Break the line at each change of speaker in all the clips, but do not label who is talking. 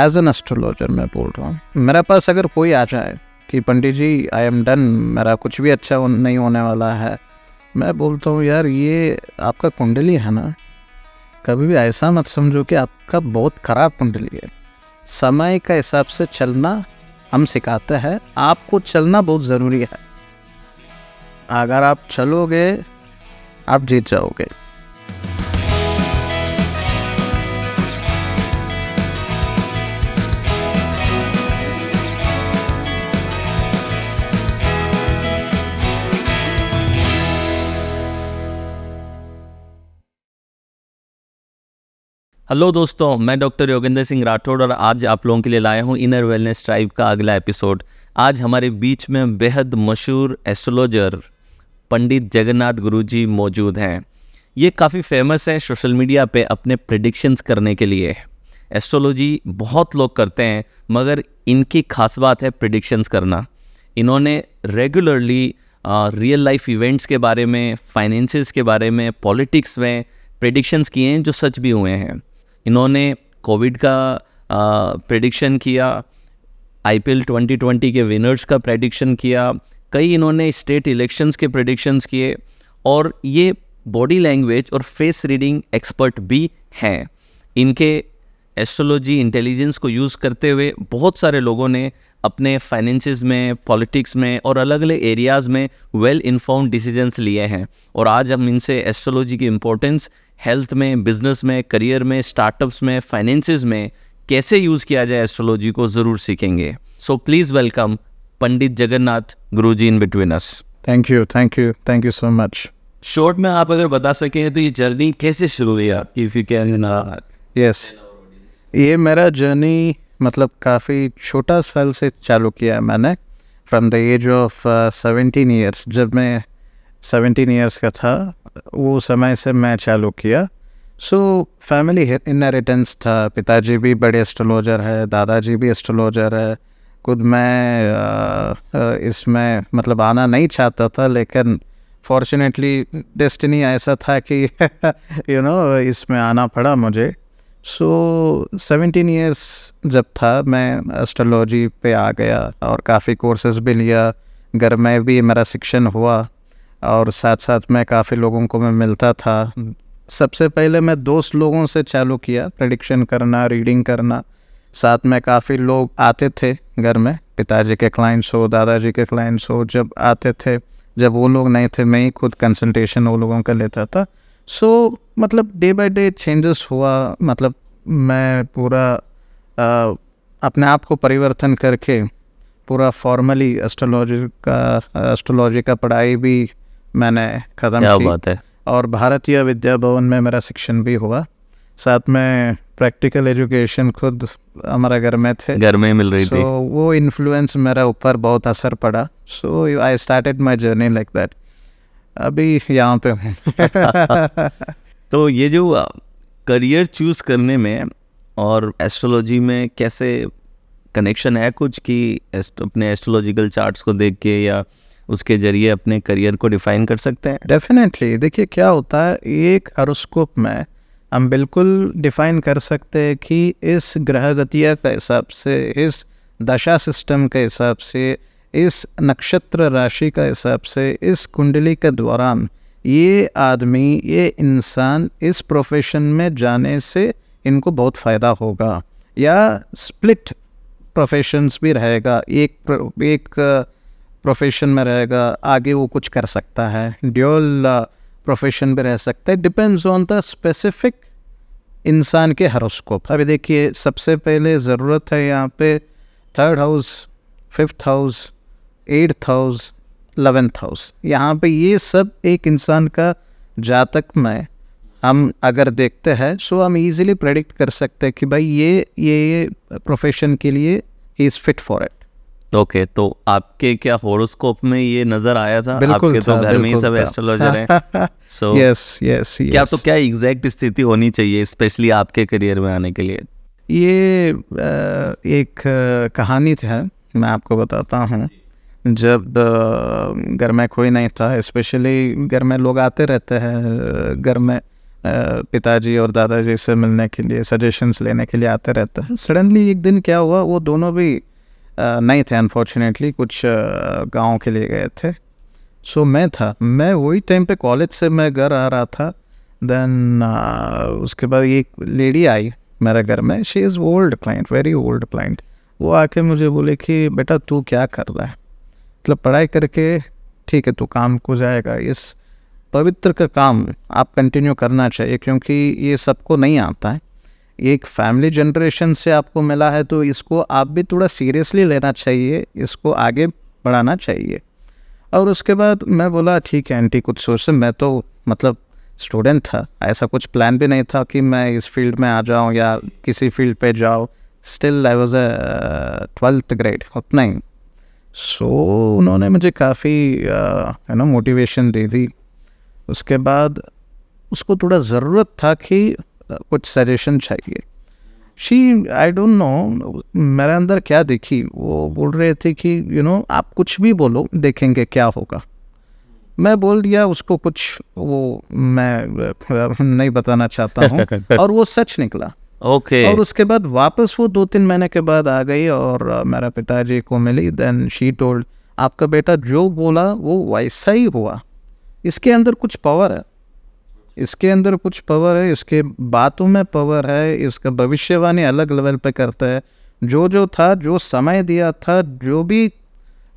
As an astrologer मैं बोल रहा हूँ मेरे पास अगर कोई आ जाए कि पंडित जी आई एम डन मेरा कुछ भी अच्छा नहीं होने वाला है मैं बोलता हूँ यार ये आपका कुंडली है ना कभी भी ऐसा मत समझो कि आपका बहुत ख़राब कुंडली है समय के हिसाब से चलना हम सिखाते हैं आपको चलना बहुत ज़रूरी है अगर आप चलोगे आप जीत जाओगे
हेलो दोस्तों मैं डॉक्टर योगेंद्र सिंह राठौड़ और आज आप लोगों के लिए लाया हूँ इनर वेलनेस ट्राइब का अगला एपिसोड आज हमारे बीच में बेहद मशहूर एस्ट्रोलॉजर पंडित जगन्नाथ गुरु जी मौजूद हैं ये काफ़ी फेमस है सोशल मीडिया पे अपने प्रडिक्शंस करने के लिए एस्ट्रोलॉजी बहुत लोग करते हैं मगर इनकी खास बात है प्रडिक्शंस करना इन्होंने रेगुलरली रियल लाइफ इवेंट्स के बारे में फाइनेंसिस के बारे में पॉलिटिक्स में प्रडिक्शंस किए हैं जो सच भी हुए हैं इन्होंने कोविड का प्रडिक्शन किया ट्वेंटी 2020 के विनर्स का प्रेडिक्शन किया कई इन्होंने स्टेट इलेक्शंस के प्रेडिक्शंस किए और ये बॉडी लैंग्वेज और फेस रीडिंग एक्सपर्ट भी हैं इनके एस्ट्रोलॉजी इंटेलिजेंस को यूज़ करते हुए बहुत सारे लोगों ने अपने फाइनेंसिस में पॉलिटिक्स में और अलग अलग एरियाज़ में वेल इन्फॉर्म डिसीजंस लिए हैं और आज हम इनसे एस्ट्रोलॉजी की इम्पोर्टेंस हेल्थ में बिजनेस में करियर में स्टार्टअप्स में फाइनेंसिस में कैसे यूज़ किया जाए एस्ट्रोलॉजी को ज़रूर सीखेंगे so please welcome Pandit Jagannath Guru ji in between us
thank you thank you thank you so much
short में आप अगर बता सकें तो ये जर्नी कैसे शुरू हुई आपकी इफ़ यू कैन यस ये मेरा जर्नी
मतलब काफ़ी छोटा साल से चालू किया है मैंने from the age of seventeen years जब मैं सेवेंटीन ईयर्स का था वो समय से मैं चालू किया सो फैमिली इनहेरिटेंस था पिताजी भी बड़े एस्ट्रोलॉजर है दादाजी भी एस्ट्रोलॉजर है खुद मैं इसमें मतलब आना नहीं चाहता था लेकिन फॉर्चुनेटली डेस्टिनी ऐसा था कि यू नो इसमें आना पड़ा मुझे सो सेवेंटीन ईयर्स जब था मैं एस्ट्रोलॉजी पे आ गया और काफ़ी कोर्सेज भी लिया घर में भी मेरा शिक्षण हुआ और साथ साथ में काफ़ी लोगों को मैं मिलता था सबसे पहले मैं दोस्त लोगों से चालू किया प्रडिक्शन करना रीडिंग करना साथ में काफ़ी लोग आते थे घर में पिताजी के क्लाइंट्स हो दादाजी के क्लाइंट्स हो जब आते थे जब वो लोग नहीं थे मैं ही खुद कंसल्टेशन वो लोगों का लेता था सो so, मतलब डे बाय डे चेंजेस हुआ मतलब मैं पूरा आ, अपने आप को परिवर्तन करके पूरा फॉर्मली एस्ट्रोलॉजी का एस्ट्रोलॉजी का पढ़ाई भी मैंने ख़त्म किया बात है और भारतीय विद्या भवन में मेरा शिक्षण भी हुआ साथ में प्रैक्टिकल एजुकेशन खुद हमारा घर में थे घर में मिल रही so, थी वो इन्फ्लुएंस मेरा ऊपर बहुत असर पड़ा so
I started my journey like that अभी यहाँ पे हूँ तो ये जो करियर चूज करने में और एस्ट्रोलॉजी में कैसे कनेक्शन है कुछ कि अपने एस्ट्रोलॉजिकल चार्ट्स को देख के या उसके जरिए अपने करियर को डिफाइन कर सकते हैं
डेफिनेटली देखिए क्या होता है एक हरोस्कोप में हम बिल्कुल डिफाइन कर सकते हैं कि इस ग्रह गतिया के हिसाब से इस दशा सिस्टम के हिसाब से इस नक्षत्र राशि के हिसाब से इस कुंडली के दौरान ये आदमी ये इंसान इस प्रोफेशन में जाने से इनको बहुत फ़ायदा होगा या स्प्लिट प्रोफेशंस भी रहेगा एक एक प्रोफेशन में रहेगा आगे वो कुछ कर सकता है ड्यूअल प्रोफेशन में रह सकता है डिपेंड्स ऑन द स्पेसिफिक इंसान के हरोस्कोप अभी देखिए सबसे पहले ज़रूरत है यहाँ पे third house fifth house eighth house eleventh house यहाँ पे ये सब एक इंसान का जातक में हम अगर देखते हैं सो हम इजीली प्रेडिक्ट कर सकते हैं कि भाई ये ये, ये प्रोफेशन के लिए ही is fit for it
okay okay, तो आपके क्या होरोस्कोप में ये नजर आया था आपके तो घर में ही सब एस्ट्रोलॉजर हैं सो यस यस क्या तो क्या एग्जैक्ट स्थिति होनी चाहिए स्पेशली आपके करियर में आने के लिए
ये एक कहानी है मैं आपको बताता हूँ जब घर में कोई नहीं था स्पेशली घर में लोग आते रहते हैं घर में पिताजी और दादाजी से मिलने के लिए सजेशंस लेने के लिए आते रहते हैं सडनली एक दिन क्या हुआ वो दोनों भी नहीं थे अनफॉर्चुनेटली कुछ गाँव के लिए गए थे सो so, मैं था मैं वही टाइम पे कॉलेज से मैं घर आ रहा था देन उसके बाद एक लेडी आई मेरे घर में she is old client very old client वो आके मुझे बोले कि बेटा तू क्या कर रहा है मतलब पढ़ाई करके ठीक है तू काम को जाएगा इस पवित्र का काम आप कंटिन्यू करना चाहिए क्योंकि ये सबको नहीं आता है एक फैमिली जनरेशन से आपको मिला है तो इसको आप भी थोड़ा सीरियसली लेना चाहिए इसको आगे बढ़ाना चाहिए और उसके बाद मैं बोला ठीक है आंटी कुछ सोचते मैं तो मतलब स्टूडेंट था ऐसा कुछ प्लान भी नहीं था कि मैं इस फील्ड में आ जाऊँ या किसी फील्ड पे जाओ still I was a twelfth grade उतना ही सो उन्होंने मुझे काफ़ी है ना मोटिवेशन दे दी उसके बाद उसको थोड़ा ज़रूरत था कि कुछ सजेशन चाहिए शी आई डोंट नो मेरे अंदर क्या देखी वो बोल रहे थे कि यू you नो know, आप कुछ भी बोलो देखेंगे क्या होगा मैं बोल दिया उसको कुछ वो मैं नहीं बताना चाहता हूँ और वो सच निकला ओके okay. और उसके बाद वापस वो दो तीन महीने के बाद आ गई और मेरा पिताजी को मिली देन शी टोल्ड आपका बेटा जो बोला वो वैसा ही हुआ इसके अंदर कुछ पावर है इसके अंदर कुछ पावर है इसके बातों में पावर है इसका भविष्यवाणी अलग लेवल पे करता है जो जो था जो समय दिया था जो भी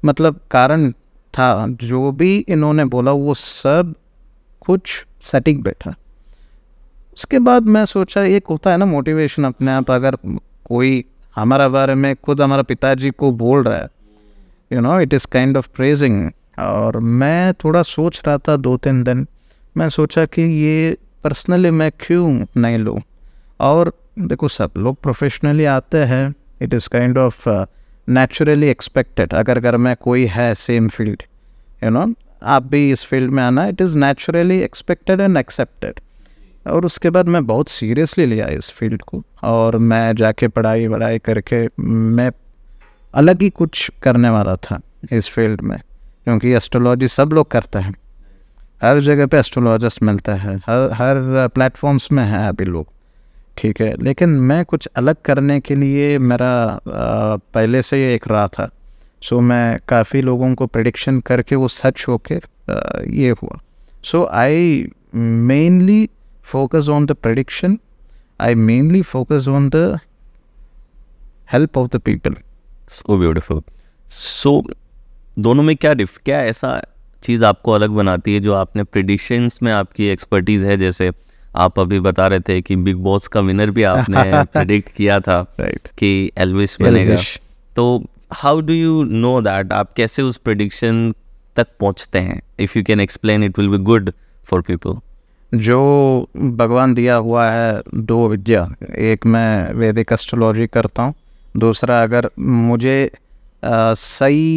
मतलब कारण था जो भी इन्होंने बोला वो सब कुछ सेटिंग बैठा उसके बाद मैं सोचा एक होता है ना मोटिवेशन अपने आप अगर कोई हमारा बारे में खुद हमारा पिताजी को बोल रहा है you know it is kind of praising और मैं थोड़ा सोच रहा था दो तीन दिन मैं सोचा कि ये पर्सनली मैं क्यों नहीं लूँ और देखो सब लोग प्रोफेशनली आते हैं it is kind of naturally expected अगर घर में कोई है सेम फील्ड यू नो आप भी इस फील्ड में आना it is naturally expected and accepted और उसके बाद मैं बहुत सीरियसली लिया इस फील्ड को और मैं जाके पढ़ाई वढ़ाई करके मैं अलग ही कुछ करने वाला था इस फील्ड में क्योंकि एस्ट्रोलॉजी सब लोग करते हैं हर जगह पे एस्ट्रोलॉजिस्ट मिलता है हर हर प्लेटफॉर्म्स में है अभी लोग ठीक है लेकिन मैं कुछ अलग करने के लिए मेरा आ, पहले से ही एक राह था सो मैं काफ़ी लोगों को प्रडिक्शन करके वो सच होके ये हुआ so I mainly focus on the prediction I mainly focus on the help of the people
so beautiful so दोनों में क्या डिफ क्या ऐसा चीज़ आपको अलग बनाती है जो आपने प्रिडिक्शंस में आपकी एक्सपर्टीज़ है जैसे आप अभी बता रहे थे कि बिग बॉस का विनर भी आपने प्रिडिक्ट किया था right. कि एल्विस बनेगा तो how do you know that आप कैसे उस प्रिडिक्शन तक पहुंचते हैं if you can explain it will be good for people
जो भगवान दिया हुआ है दो विद्या एक मैं वैदिक एस्ट्रोलॉजी करता हूँ दूसरा अगर मुझे आ, सही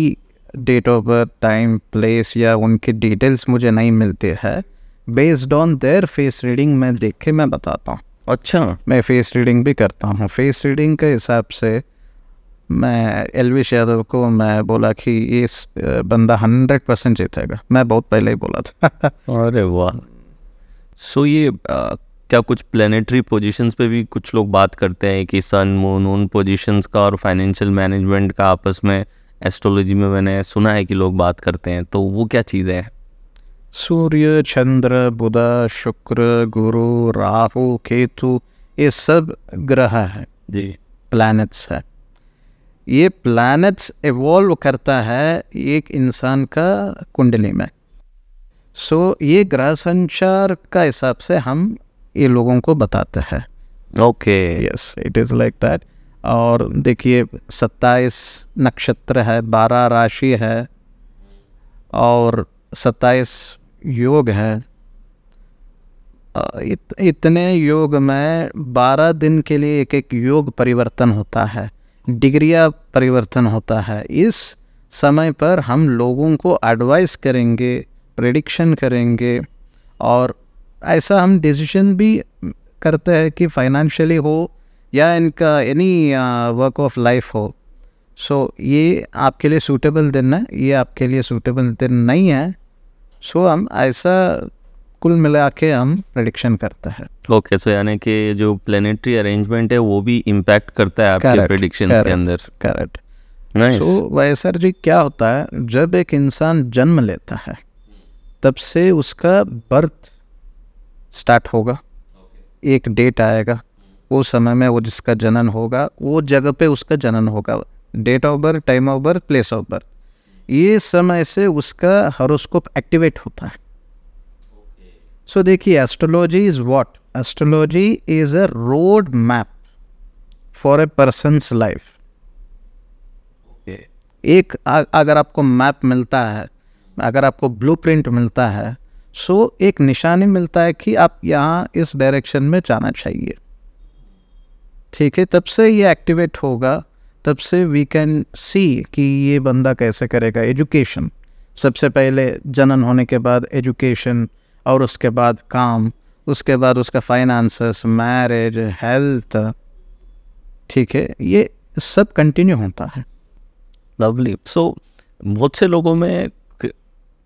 date of birth time place या उनकी डिटेल्स मुझे नहीं मिलते हैं based on their face reading मैं देख के मैं बताता हूँ अच्छा मैं फेस रीडिंग भी करता हूँ फेस रीडिंग के हिसाब से मैं एलविश यादव को मैं बोला कि ये बंदा हंड्रेड परसेंट जीतेगा मैं बहुत पहले ही बोला था अरे वाह
सो ये आ, क्या कुछ प्लानिटरी पोजीशंस पे भी कुछ लोग बात करते हैं कि सन मून उन पोजीशंस का और फाइनेंशियल मैनेजमेंट का आपस में एस्ट्रोलॉजी में मैंने सुना है कि लोग बात करते हैं तो वो क्या चीज़ें हैं
सूर्य चंद्र बुध शुक्र गुरु राहु केतु ये सब ग्रह हैं जी प्लैनेट्स है ये प्लैनेट्स एवॉल्व करता है एक इंसान का कुंडली में सो ये ग्रह संचार का हिसाब से हम ये लोगों को बताते हैं okay yes it is like that और देखिए सत्ताईस नक्षत्र है बारह राशि है और सत्ताईस योग है इत, इतने योग में बारह दिन के लिए एक एक योग परिवर्तन होता है डिग्रिया परिवर्तन होता है इस समय पर हम लोगों को एडवाइस करेंगे प्रेडिक्शन करेंगे और ऐसा हम डिसीजन भी करते हैं कि फाइनेंशियली हो या इनका एनी वर्क ऑफ लाइफ हो सो so, ये आपके लिए सूटेबल दिन है ये आपके लिए सूटेबल दिन नहीं है सो so, हम ऐसा कुल मिला के हम प्रडिक्शन करते
हैं ओके सो यानी कि जो प्लानिटरी अरेंजमेंट है वो भी इम्पैक्ट करता है आपके प्रडिक्शन के अंदर करेक्ट सो
वैसर जी क्या होता है जब एक इंसान जन्म लेता है तब से उसका बर्थ स्टार्ट होगा एक डेट आएगा वो समय में वो जिसका जनन होगा वो जगह पे उसका जनन होगा date of birth time of birth place of birth ये समय से उसका हॉरोस्कोप एक्टिवेट होता है सो देखिए astrology is what astrology is a road map for a person's life एक आ, अगर आपको मैप मिलता है अगर आपको ब्लूप्रिंट मिलता है सो एक निशानी मिलता है कि आप यहाँ इस डायरेक्शन में जाना चाहिए ठीक है तब से ये एक्टिवेट होगा तब से वी कैन सी कि ये बंदा कैसे करेगा एजुकेशन सबसे पहले जनन होने के बाद एजुकेशन और उसके बाद काम उसके बाद उसका फाइनेंसेस मैरिज हेल्थ ठीक है ये सब कंटिन्यू होता है
लवली सो so, बहुत से लोगों में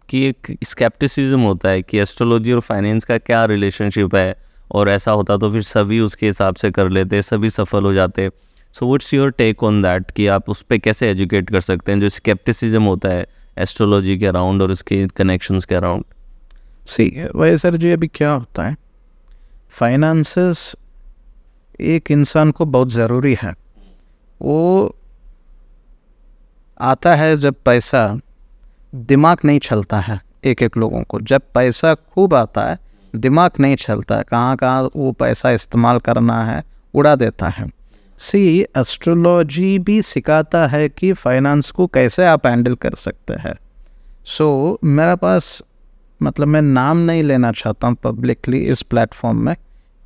कि एक स्केप्टिसिज्म होता है कि एस्ट्रोलॉजी और फाइनेंस का क्या रिलेशनशिप है और ऐसा होता तो फिर सभी उसके हिसाब से कर लेते सभी सफल हो जाते so what's your take on that कि आप उस पर कैसे एजुकेट कर सकते हैं जो स्केप्टिसिज्म होता है एस्ट्रोलॉजी के अराउंड और उसके कनेक्शन के अराउंड सी
वही सर जी अभी क्या होता है फाइनेंसेस एक इंसान को बहुत ज़रूरी है वो आता है जब पैसा दिमाग नहीं चलता है एक एक लोगों को जब पैसा खूब आता है दिमाग नहीं चलता कहाँ कहाँ वो पैसा इस्तेमाल करना है उड़ा देता है सी एस्ट्रोलॉजी भी सिखाता है कि फाइनेंस को कैसे आप हैंडल कर सकते हैं सो so, मेरा पास मतलब मैं नाम नहीं लेना चाहता हूँ पब्लिकली इस प्लेटफॉर्म में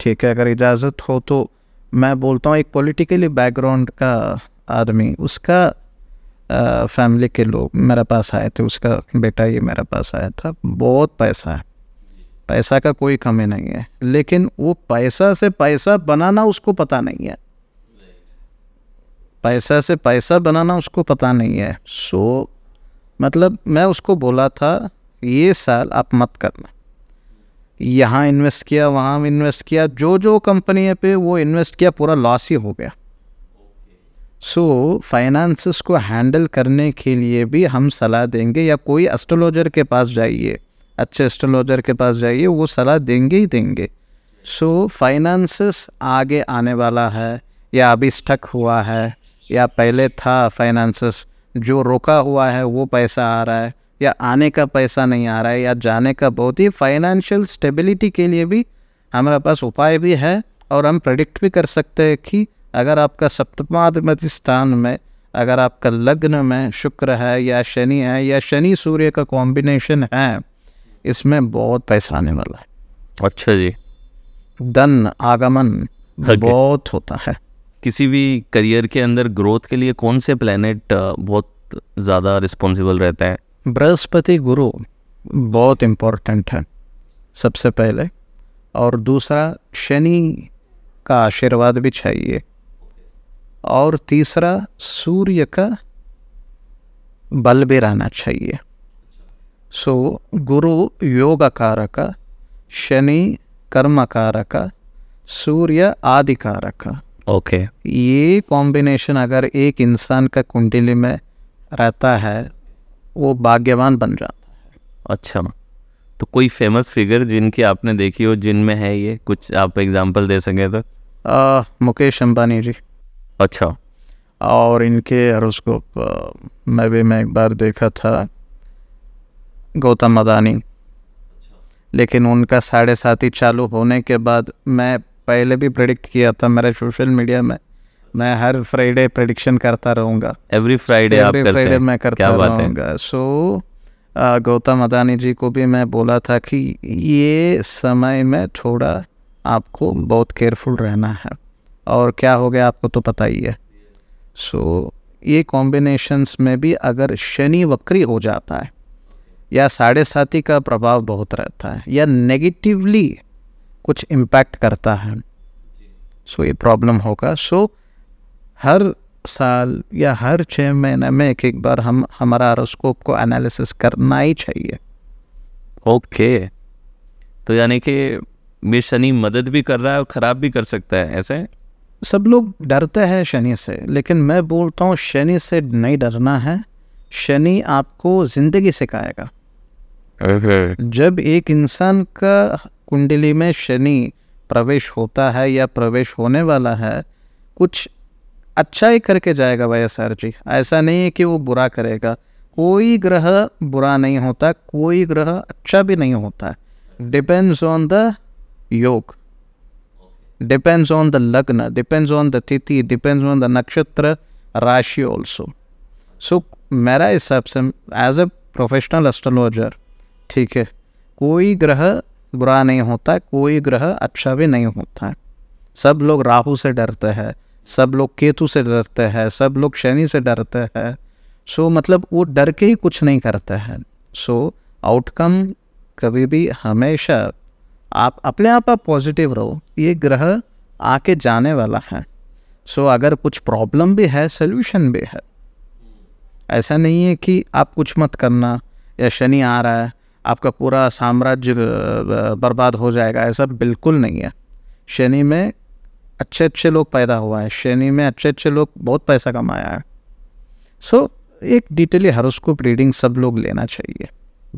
ठीक है अगर इजाज़त हो तो मैं बोलता हूँ एक पॉलिटिकली बैकग्राउंड का आदमी उसका फैमिली के लोग मेरे पास आए थे उसका बेटा ये मेरे पास आया था बहुत पैसा है पैसा का कोई कमी नहीं है लेकिन वो पैसा से पैसा बनाना उसको पता नहीं है पैसा से पैसा बनाना उसको पता नहीं है सो so, मतलब मैं उसको बोला था ये साल आप मत करना यहाँ इन्वेस्ट किया वहाँ इन्वेस्ट किया जो जो कंपनी पे वो इन्वेस्ट किया पूरा लॉस ही हो गया सो so, फाइनेंसिस को हैंडल करने के लिए भी हम सलाह देंगे या कोई एस्ट्रोलॉजर के पास जाइए अच्छे एस्ट्रोलॉजर के पास जाइए वो सलाह देंगे ही देंगे सो so, फाइनेंसेस आगे आने वाला है या अभी स्टक हुआ है या पहले था फाइनेंसेस जो रोका हुआ है वो पैसा आ रहा है या आने का पैसा नहीं आ रहा है या जाने का बहुत ही फाइनेंशियल स्टेबिलिटी के लिए भी हमारे पास उपाय भी है और हम प्रडिक्ट भी कर सकते हैं कि अगर आपका सप्तमाधिपति स्थान में अगर आपका लग्न में शुक्र है या शनि है या शनि सूर्य का कॉम्बिनेशन है इसमें बहुत पैसा आने वाला है अच्छा जी धन आगमन बहुत होता है
किसी भी करियर के अंदर ग्रोथ के लिए कौन से प्लेनेट बहुत ज़्यादा रिस्पॉन्सिबल रहते हैं
बृहस्पति गुरु बहुत इम्पोर्टेंट है सबसे पहले और दूसरा शनि का आशीर्वाद भी चाहिए और तीसरा सूर्य का बल भी रहना चाहिए गुरु योग कारक शनि कर्म कारक सूर्य आदि कारक ओके okay. ये कॉम्बिनेशन अगर एक इंसान का कुंडली में रहता है वो भाग्यवान बन जाता
है अच्छा तो कोई फेमस फिगर जिनकी आपने देखी हो जिनमें है ये कुछ आप एग्जांपल दे सकें तो आ, मुकेश अंबानी जी अच्छा
और इनके हॉरोस्कोप मैं भी मैं एक बार देखा था गौतम अदानी लेकिन उनका साढ़े साथी चालू होने के बाद मैं पहले भी प्रिडिक्ट किया था मेरे सोशल मीडिया में मैं हर फ्राइडे प्रडिक्शन करता रहूँगा
एवरी फ्राइडे एवरी फ्राइडे मैं करता रहूँगा
सो गौतम अदानी जी को भी मैं बोला था कि ये समय में थोड़ा आपको बहुत केयरफुल रहना है और क्या हो गया आपको तो पता ही है सो so, ये कॉम्बिनेशंस में भी अगर शनि वक्री हो जाता है या साढ़े साथी का प्रभाव बहुत रहता है या नेगेटिवली कुछ इम्पैक्ट करता है सो so, ये प्रॉब्लम होगा सो so, हर साल या हर छः महीने में एक एक बार हम हमारा आरोस्कोप को एनालिसिस करना ही
चाहिए ओके okay. तो यानी कि मे शनि मदद भी कर रहा है और ख़राब भी कर सकता है ऐसे
सब लोग डरते हैं शनि से लेकिन मैं बोलता हूँ शनि से नहीं डरना है शनि आपको ज़िंदगी सिखाएगा
जब
एक इंसान का कुंडली में शनि प्रवेश होता है या प्रवेश होने वाला है कुछ अच्छा ही करके जाएगा वाई एस आर जी ऐसा नहीं है कि वो बुरा करेगा कोई ग्रह बुरा नहीं होता कोई ग्रह अच्छा भी नहीं होता depends on the yog depends on the lagna depends on the tithi depends on the nakshatra rashi also so मेरा हिसाब से एज अ प्रोफेशनल एस्ट्रोलॉजर ठीक है कोई ग्रह बुरा नहीं होता कोई ग्रह अच्छा भी नहीं होता सब लोग राहु से डरते हैं सब लोग केतु से डरते हैं सब लोग शनि से डरते हैं सो मतलब वो डर के ही कुछ नहीं करते हैं सो आउटकम कभी भी हमेशा आप अपने आप आप पॉजिटिव रहो ये ग्रह आके जाने वाला है सो so, अगर कुछ प्रॉब्लम भी है सोल्यूशन भी है ऐसा नहीं है कि आप कुछ मत करना या शनि आ रहा है आपका पूरा साम्राज्य बर्बाद हो जाएगा ऐसा बिल्कुल नहीं है शनि में अच्छे अच्छे लोग पैदा हुआ है शनि में अच्छे अच्छे लोग बहुत पैसा कमाया
है सो so, एक डिटेली हरोस्कोप रीडिंग सब लोग लेना चाहिए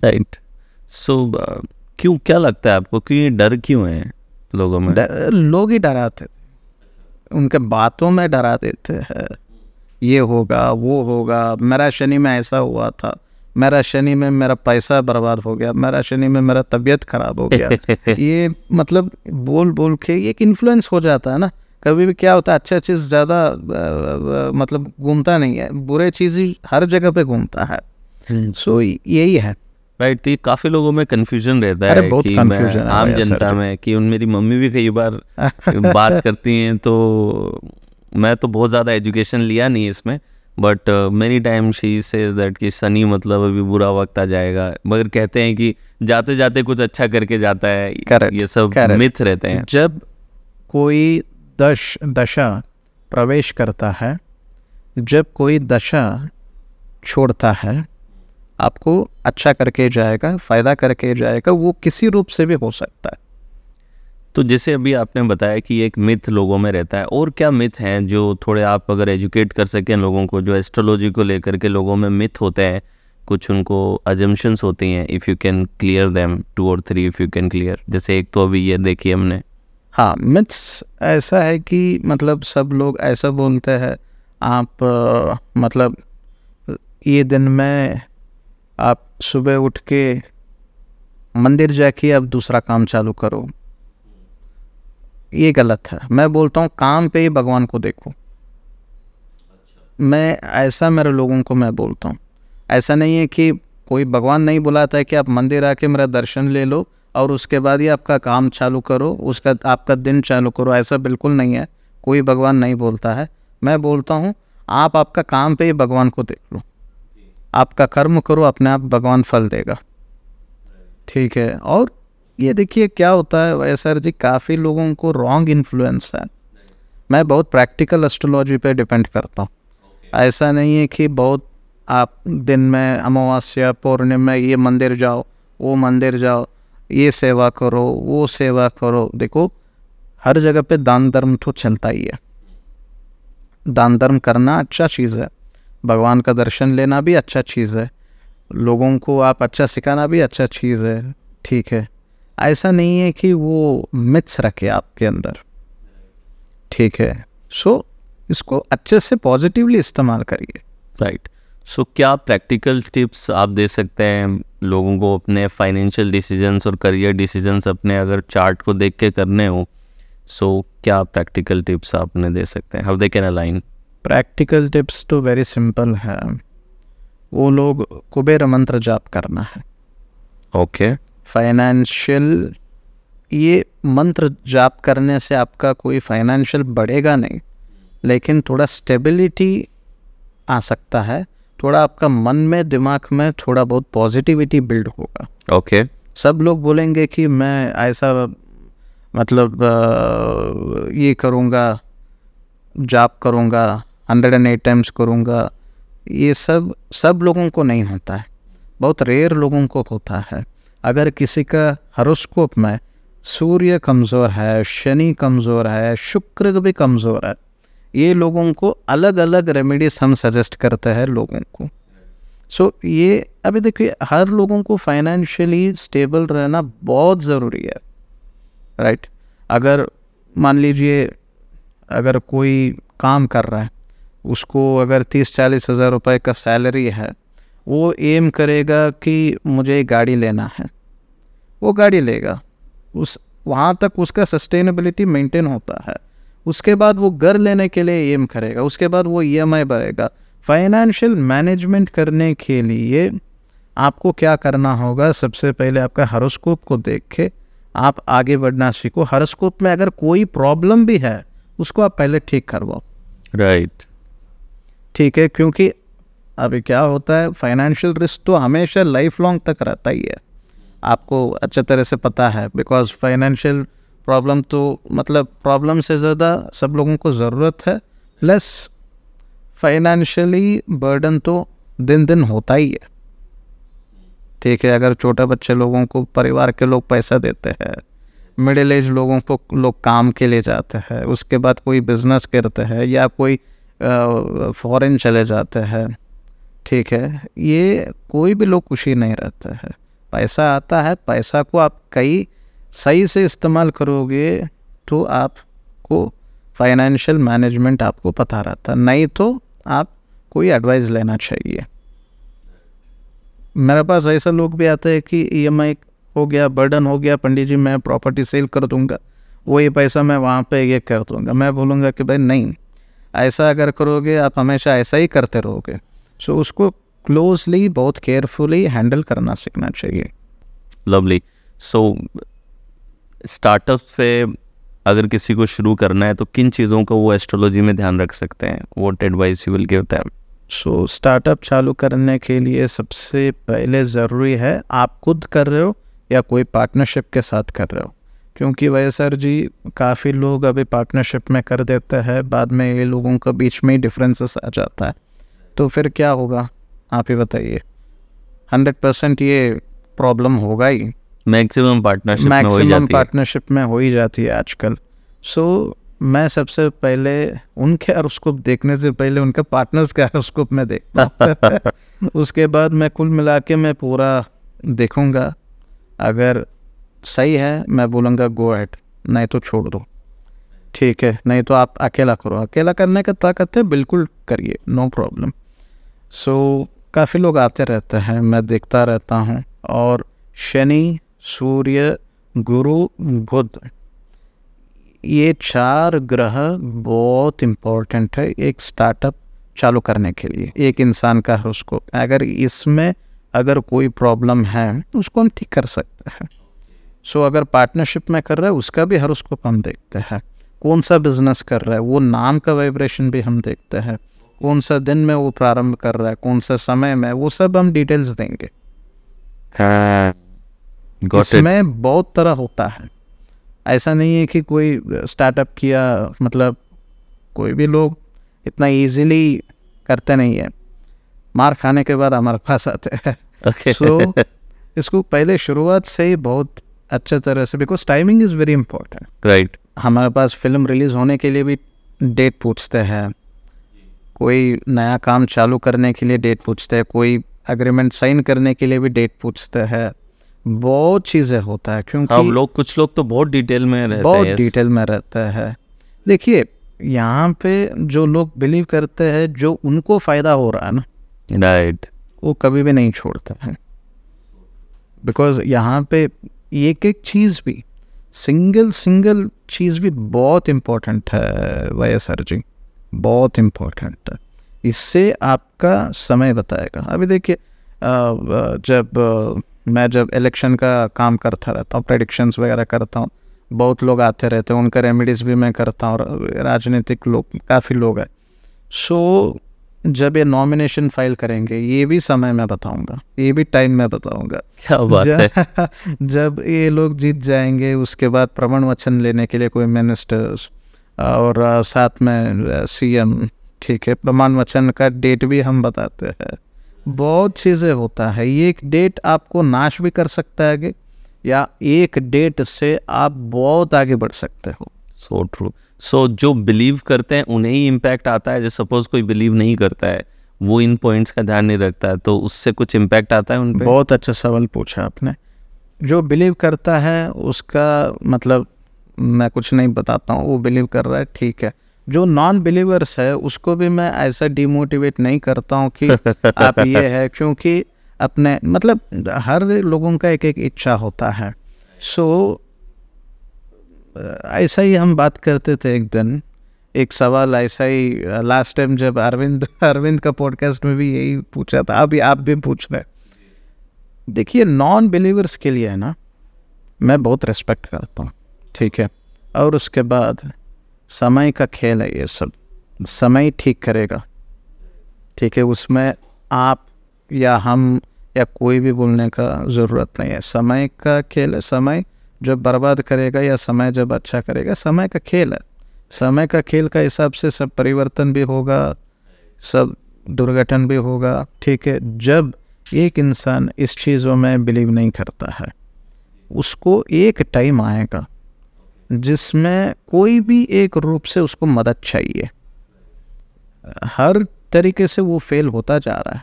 राइट सो क्यों क्या लगता है आपको कि ये डर क्यों है लोगों में डर,
लोग ही डराते थे उनके बातों
में डरा देते हैं
ये होगा वो होगा मेरा शनि में ऐसा हुआ था मेरा शनि में मेरा पैसा बर्बाद हो गया मेरा शनि में मेरा तबीयत खराब हो गया ये मतलब बोल बोल के ये एक इन्फ्लुएंस हो जाता है ना कभी भी क्या होता है अच्छा चीज़ ज़्यादा मतलब घूमता नहीं है बुरे चीज़ ही हर जगह पे घूमता है सो हम्म। so, यही है
राइट तो काफी लोगों में कन्फ्यूजन रहता है कि मैं आम जनता में कि उन मेरी मम्मी भी कई बार बात करती हैं तो मैं तो बहुत ज़्यादा एजुकेशन लिया नहीं इसमें but many time she says that कि सनी मतलब अभी बुरा वक्त आ जाएगा मगर कहते हैं कि जाते जाते कुछ अच्छा करके जाता है correct, ये सब correct. मिथ रहते हैं जब
कोई दश दशा प्रवेश करता है जब कोई दशा छोड़ता है आपको अच्छा करके
जाएगा फ़ायदा करके जाएगा वो किसी रूप से भी हो सकता है तो जैसे अभी आपने बताया कि एक मिथ लोगों में रहता है और क्या मिथ हैं जो थोड़े आप अगर एजुकेट कर सकें लोगों को जो एस्ट्रोलॉजी को लेकर के लोगों में मिथ होते हैं कुछ उनको अजम्पन्स होती हैं if you can clear them two और three if you can clear जैसे एक तो अभी ये देखी हमने हाँ मिथ्स
ऐसा है कि मतलब सब लोग ऐसा बोलते हैं आप आ, मतलब ये दिन में आप सुबह उठ के मंदिर जाके आप दूसरा काम चालू करो ये गलत है मैं बोलता हूँ काम पे ही भगवान को देखो मैं ऐसा मेरे लोगों को मैं बोलता हूँ ऐसा नहीं है कि कोई भगवान नहीं बुलाता है कि आप मंदिर आके मेरा दर्शन ले लो और उसके बाद ही आपका काम चालू करो उसका आपका दिन चालू करो ऐसा बिल्कुल नहीं है कोई भगवान नहीं बोलता है मैं बोलता हूँ आप आपका काम पे ही भगवान को देख लो आपका कर्म करो अपने आप भगवान फल देगा ठीक है और ये देखिए क्या होता है सर जी काफ़ी लोगों को रॉन्ग इन्फ्लुएंस है मैं बहुत प्रैक्टिकल एस्ट्रोलॉजी पे डिपेंड करता हूँ okay. ऐसा नहीं है कि बहुत आप दिन में अमावस्या पूर्णिमा ये मंदिर जाओ वो मंदिर जाओ ये सेवा करो वो सेवा करो देखो हर जगह पे दान धर्म तो चलता ही है दान धर्म करना अच्छा चीज़ है भगवान का दर्शन लेना भी अच्छा चीज़ है लोगों को आप अच्छा सिखाना भी अच्छा चीज़ है ठीक है ऐसा नहीं है कि वो मिथ्स रखे आपके अंदर ठीक है सो so, इसको अच्छे से पॉजिटिवली इस्तेमाल करिए
राइट right. सो so, क्या प्रैक्टिकल टिप्स आप दे सकते हैं लोगों को अपने फाइनेंशियल डिसीजंस और करियर डिसीजंस अपने अगर चार्ट को देख के करने हो सो so, क्या प्रैक्टिकल टिप्स आपने दे सकते हैं how they can align
practical tips तो वेरी सिंपल है वो लोग कुबेर मंत्र जाप करना है ओके okay. फाइनेंशियल ये मंत्र जाप करने से आपका कोई फाइनेंशियल बढ़ेगा नहीं लेकिन थोड़ा स्टेबिलिटी आ सकता है थोड़ा आपका मन में दिमाग में थोड़ा बहुत पॉजिटिविटी बिल्ड होगा ओके okay. सब लोग बोलेंगे कि मैं ऐसा मतलब ये करूँगा जाप करूँगा हंड्रेड एंड एट टाइम्स करूँगा ये सब सब लोगों को नहीं होता है बहुत रेयर लोगों को होता है अगर किसी का हरोस्कोप में सूर्य कमज़ोर है शनि कमज़ोर है शुक्र भी कमज़ोर है ये लोगों को अलग अलग रेमेडीज़ हम सजेस्ट करते हैं लोगों को सो so, ये अभी देखिए हर लोगों को फाइनेंशियली स्टेबल रहना बहुत ज़रूरी है राइट right? अगर मान लीजिए अगर कोई काम कर रहा है उसको अगर तीस चालीस हज़ार रुपये का सैलरी है वो एम करेगा कि मुझे गाड़ी लेना है वो गाड़ी लेगा उस वहाँ तक उसका सस्टेनेबिलिटी मेंटेन होता है उसके बाद वो घर लेने के लिए एम करेगा उसके बाद वो ई एम आई भरेगा फाइनेंशियल मैनेजमेंट करने के लिए आपको क्या करना होगा सबसे पहले आपका हरोस्कोप को देख के आप आगे बढ़ना सीखो हरोस्कोप में अगर कोई प्रॉब्लम भी है उसको आप पहले ठीक करवाओ राइट right. ठीक है क्योंकि अभी क्या होता है फाइनेंशियल रिस्क तो हमेशा लाइफ लॉन्ग तक रहता ही है आपको अच्छे तरह से पता है बिकॉज फाइनेंशियल प्रॉब्लम तो मतलब प्रॉब्लम से ज़्यादा सब लोगों को ज़रूरत है प्लस फाइनेंशियली बर्डन तो दिन दिन होता ही है ठीक है अगर छोटे बच्चे लोगों को परिवार के लोग पैसा देते हैं मिडिल एज लोगों को लोग काम के लिए जाते हैं उसके बाद कोई बिजनेस करते हैं या कोई फॉरेन चले जाते हैं ठीक है ये कोई भी लोग खुशी नहीं रहता है पैसा आता है पैसा को आप कई सही से इस्तेमाल करोगे तो आपको फाइनेंशियल मैनेजमेंट आपको पता रहता नहीं तो आप कोई एडवाइस लेना चाहिए मेरे पास ऐसा लोग भी आते हैं कि ई e हो गया बर्डन हो गया पंडित जी मैं प्रॉपर्टी सेल कर दूंगा वही पैसा मैं वहाँ पे ये कर दूंगा मैं बोलूँगा कि भाई नहीं ऐसा अगर करोगे आप हमेशा ऐसा ही करते रहोगे सो so, उसको क्लोजली बहुत केयरफुली हैंडल करना सीखना चाहिए
लवली सो स्टार्टअप से अगर किसी को शुरू करना है तो किन चीज़ों का वो एस्ट्रोलॉजी में ध्यान रख सकते हैं what advice you will give them
so startup चालू करने के लिए सबसे पहले ज़रूरी है आप खुद कर रहे हो या कोई पार्टनरशिप के साथ कर रहे हो क्योंकि वही सर जी काफ़ी लोग अभी पार्टनरशिप में कर देते हैं बाद में ये लोगों के बीच में ही डिफरेंसेस आ जाता है तो फिर क्या होगा आप ही बताइए हंड्रेड परसेंट ये प्रॉब्लम होगा
ही मैक्सिमम पार्टनरशिप मैक्सिमम
पार्टनरशिप में हो ही जाती है आजकल सो so, मैं सबसे पहले उनके हॉरोस्कोप देखने से पहले उनके पार्टनर्स के हॉरोस्कोप में देखता उसके बाद मैं कुल मिला के मैं पूरा देखूंगा अगर सही है मैं बोलूँगा गो एट नहीं तो छोड़ दो ठीक है नहीं तो आप अकेला करो अकेला करने का ताकत है बिल्कुल करिए नो प्रॉब्लम सो काफ़ी लोग आते रहते हैं मैं देखता रहता हूँ और शनि सूर्य गुरु बुद्ध ये चार ग्रह बहुत इम्पोर्टेंट है एक स्टार्टअप चालू करने के लिए एक इंसान का है उसको अगर इसमें अगर कोई प्रॉब्लम है उसको हम ठीक कर सकते हैं सो अगर पार्टनरशिप में कर रहे हैं उसका भी हर उसको हम देखते हैं कौन सा बिजनेस कर रहा है वो नाम का वाइब्रेशन भी हम देखते हैं कौन सा दिन में वो प्रारंभ कर रहा है कौन सा समय में वो सब हम डिटेल्स देंगे
हाँ, इसमें
बहुत तरह होता है ऐसा नहीं है कि कोई स्टार्टअप किया मतलब कोई भी लोग इतना इजीली करते नहीं है मार खाने के बाद हमारे पास आते हैं okay. सो so, इसको पहले शुरुआत से ही बहुत अच्छे तरह से because timing is very important
right हमारे
पास फिल्म रिलीज़ होने के लिए भी डेट पूछते हैं कोई नया काम चालू करने के लिए डेट पूछता है कोई अग्रीमेंट साइन करने के लिए भी डेट पूछता है बहुत चीज़ें होता है क्योंकि हम हाँ,
लोग कुछ लोग तो बहुत डिटेल में रहते बहुत डिटेल
में रहते हैं देखिए यहाँ पे जो लोग बिलीव करते हैं जो उनको फ़ायदा हो रहा है ना राइट वो कभी भी नहीं छोड़ते हैं बिकॉज यहाँ पे एक एक चीज़ भी सिंगल सिंगल चीज़ भी बहुत इम्पोर्टेंट है वाई एस जी बहुत इम्पोर्टेंट है इससे आपका समय बताएगा अभी देखिए जब मैं जब इलेक्शन का काम करता रहता हूँ प्रडिक्शंस वगैरह करता हूँ बहुत लोग आते रहते हैं उनका रेमिडीज भी मैं करता हूँ राजनीतिक लोग काफ़ी लोग हैं सो so, जब ये नॉमिनेशन फाइल करेंगे ये भी समय मैं बताऊंगा ये भी टाइम मैं बताऊंगा क्या बात जब, है जब ये लोग जीत जाएंगे उसके बाद प्रमाण वचन लेने के लिए कोई मिनिस्टर्स और साथ में सीएम ठीक है प्रमाण वचन का डेट भी हम बताते हैं बहुत चीज़ें होता है ये एक डेट आपको नाश भी कर सकता है आगे या एक डेट से आप बहुत आगे बढ़ सकते हो
सो ट्रू सो जो बिलीव करते हैं उन्हें ही इम्पैक्ट आता है जैसे सपोज कोई बिलीव नहीं करता है वो इन पॉइंट्स का ध्यान नहीं रखता है तो उससे कुछ इम्पैक्ट आता है उन पर बहुत अच्छा सवाल पूछा आपने
जो बिलीव करता है उसका मतलब मैं कुछ नहीं बताता हूँ वो बिलीव कर रहा है ठीक है जो नॉन बिलीवर्स है उसको भी मैं ऐसा डिमोटिवेट नहीं करता हूँ कि आप ये है क्योंकि अपने मतलब हर लोगों का एक एक इच्छा होता है सो so, ऐसा ही हम बात करते थे एक दिन एक सवाल ऐसा ही लास्ट टाइम जब अरविंद अरविंद का पॉडकास्ट में भी यही पूछा था अभी आप भी पूछ रहे देखिए नॉन बिलीवर्स के लिए है ना मैं बहुत रेस्पेक्ट करता हूँ ठीक है और उसके बाद समय का खेल है ये सब समय ठीक करेगा ठीक है उसमें आप या हम या कोई भी बोलने का ज़रूरत नहीं है समय का खेल है समय जब बर्बाद करेगा या समय जब अच्छा करेगा समय का खेल है समय का खेल का हिसाब से सब परिवर्तन भी होगा सब दुर्घटन भी होगा ठीक है जब एक इंसान इस चीज़ों में बिलीव नहीं करता है उसको एक टाइम आएगा जिसमें कोई भी एक रूप से उसको मदद चाहिए हर तरीके से वो फेल होता जा रहा है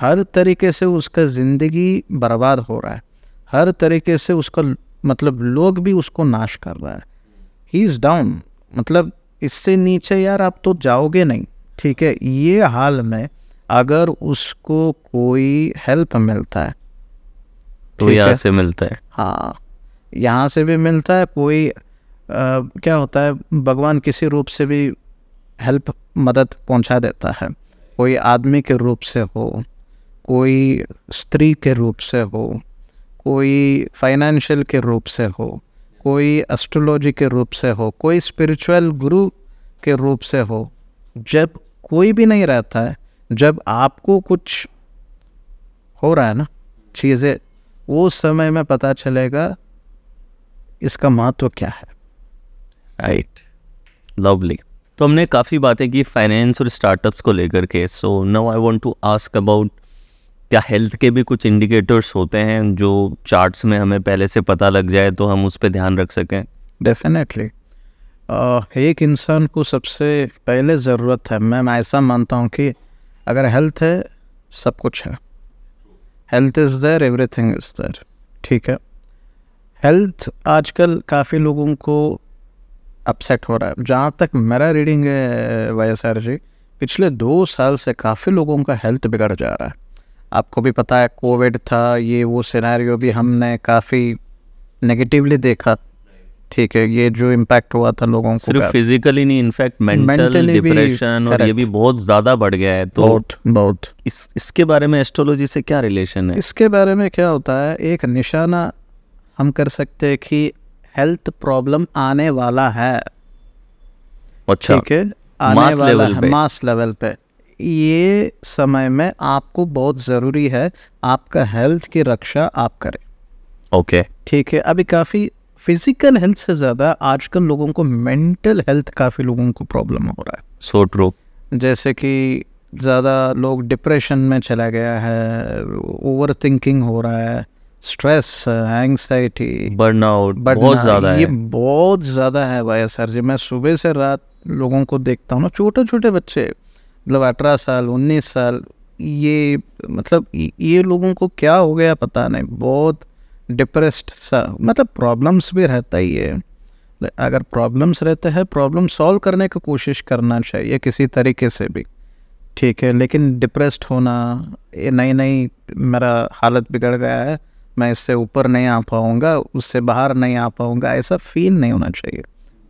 हर तरीके से उसका ज़िंदगी बर्बाद हो रहा है हर तरीके से उसका मतलब लोग भी उसको नाश कर रहा है ही इज़ डाउन मतलब इससे नीचे यार आप तो जाओगे नहीं ठीक है ये हाल में अगर उसको कोई हेल्प मिलता है तो यहाँ से मिलता है हाँ यहाँ से भी मिलता है कोई आ, क्या होता है भगवान किसी रूप से भी हेल्प मदद पहुँचा देता है कोई आदमी के रूप से हो कोई स्त्री के रूप से हो कोई फाइनेंशियल के रूप से हो कोई एस्ट्रोलॉजी के रूप से हो कोई स्पिरिचुअल गुरु के रूप से हो जब कोई भी नहीं रहता है जब आपको कुछ हो रहा है ना चीज़ें उस समय में पता चलेगा इसका महत्व क्या है
राइट लवली तो हमने काफ़ी बातें की फाइनेंस और स्टार्टअप्स को लेकर के so now I want to ask about क्या हेल्थ के भी कुछ इंडिकेटर्स होते हैं जो चार्ट्स में हमें पहले से पता लग जाए तो हम उस पर ध्यान रख सकें
डेफिनेटली uh, एक इंसान को सबसे पहले ज़रूरत है मैं ऐसा मानता हूँ कि अगर हेल्थ है सब कुछ है health is there everything is there ठीक है हेल्थ आजकल काफ़ी लोगों को अपसेट हो रहा है जहाँ तक मेरा रीडिंग है वाई एस आर जी पिछले दो साल से काफ़ी लोगों का हेल्थ बिगड़ जा रहा है आपको भी पता है कोविड था ये वो सिनेरियो भी हमने काफ़ी नेगेटिवली देखा ठीक है ये जो इम्पैक्ट हुआ
था लोगों को सिर्फ फिजिकली नहीं इनफैक्ट मेंटल डिप्रेशन और ये भी बहुत ज़्यादा बढ़ गया है तो बहुत बहुत इस इसके बारे में एस्ट्रोलॉजी से क्या रिलेशन है
इसके बारे में क्या होता है एक निशाना हम कर सकते हैं कि हेल्थ प्रॉब्लम आने वाला है
अच्छा ठीक है आने वाला है
मास लेवल पे ये समय में आपको बहुत ज़रूरी है आपका हेल्थ की रक्षा आप करें ओके ठीक है अभी काफ़ी फिजिकल हेल्थ से ज़्यादा आजकल लोगों को मेंटल हेल्थ काफ़ी लोगों को प्रॉब्लम हो रहा है सो so ट्रू जैसे कि ज़्यादा लोग डिप्रेशन में चला गया है ओवर थिंकिंग हो रहा है स्ट्रेस एंगजाइटी बर्नआउट बहुत ज़्यादा ये बहुत ज़्यादा है भाई सर जी मैं सुबह से रात लोगों को देखता हूँ ना छोटे छोटे बच्चे मतलब अठारह साल उन्नीस साल ये मतलब ये लोगों को क्या हो गया पता नहीं बहुत डिप्रेस्ड सा मतलब प्रॉब्लम्स भी रहता ही है अगर प्रॉब्लम्स रहते हैं प्रॉब्लम सॉल्व करने की कोशिश करना चाहिए किसी तरीके से भी ठीक है लेकिन डिप्रेस्ड होना ये नहीं नहीं मेरा हालत बिगड़ गया है मैं इससे ऊपर नहीं आ पाऊँगा उससे बाहर नहीं आ पाऊँगा ऐसा फील नहीं होना चाहिए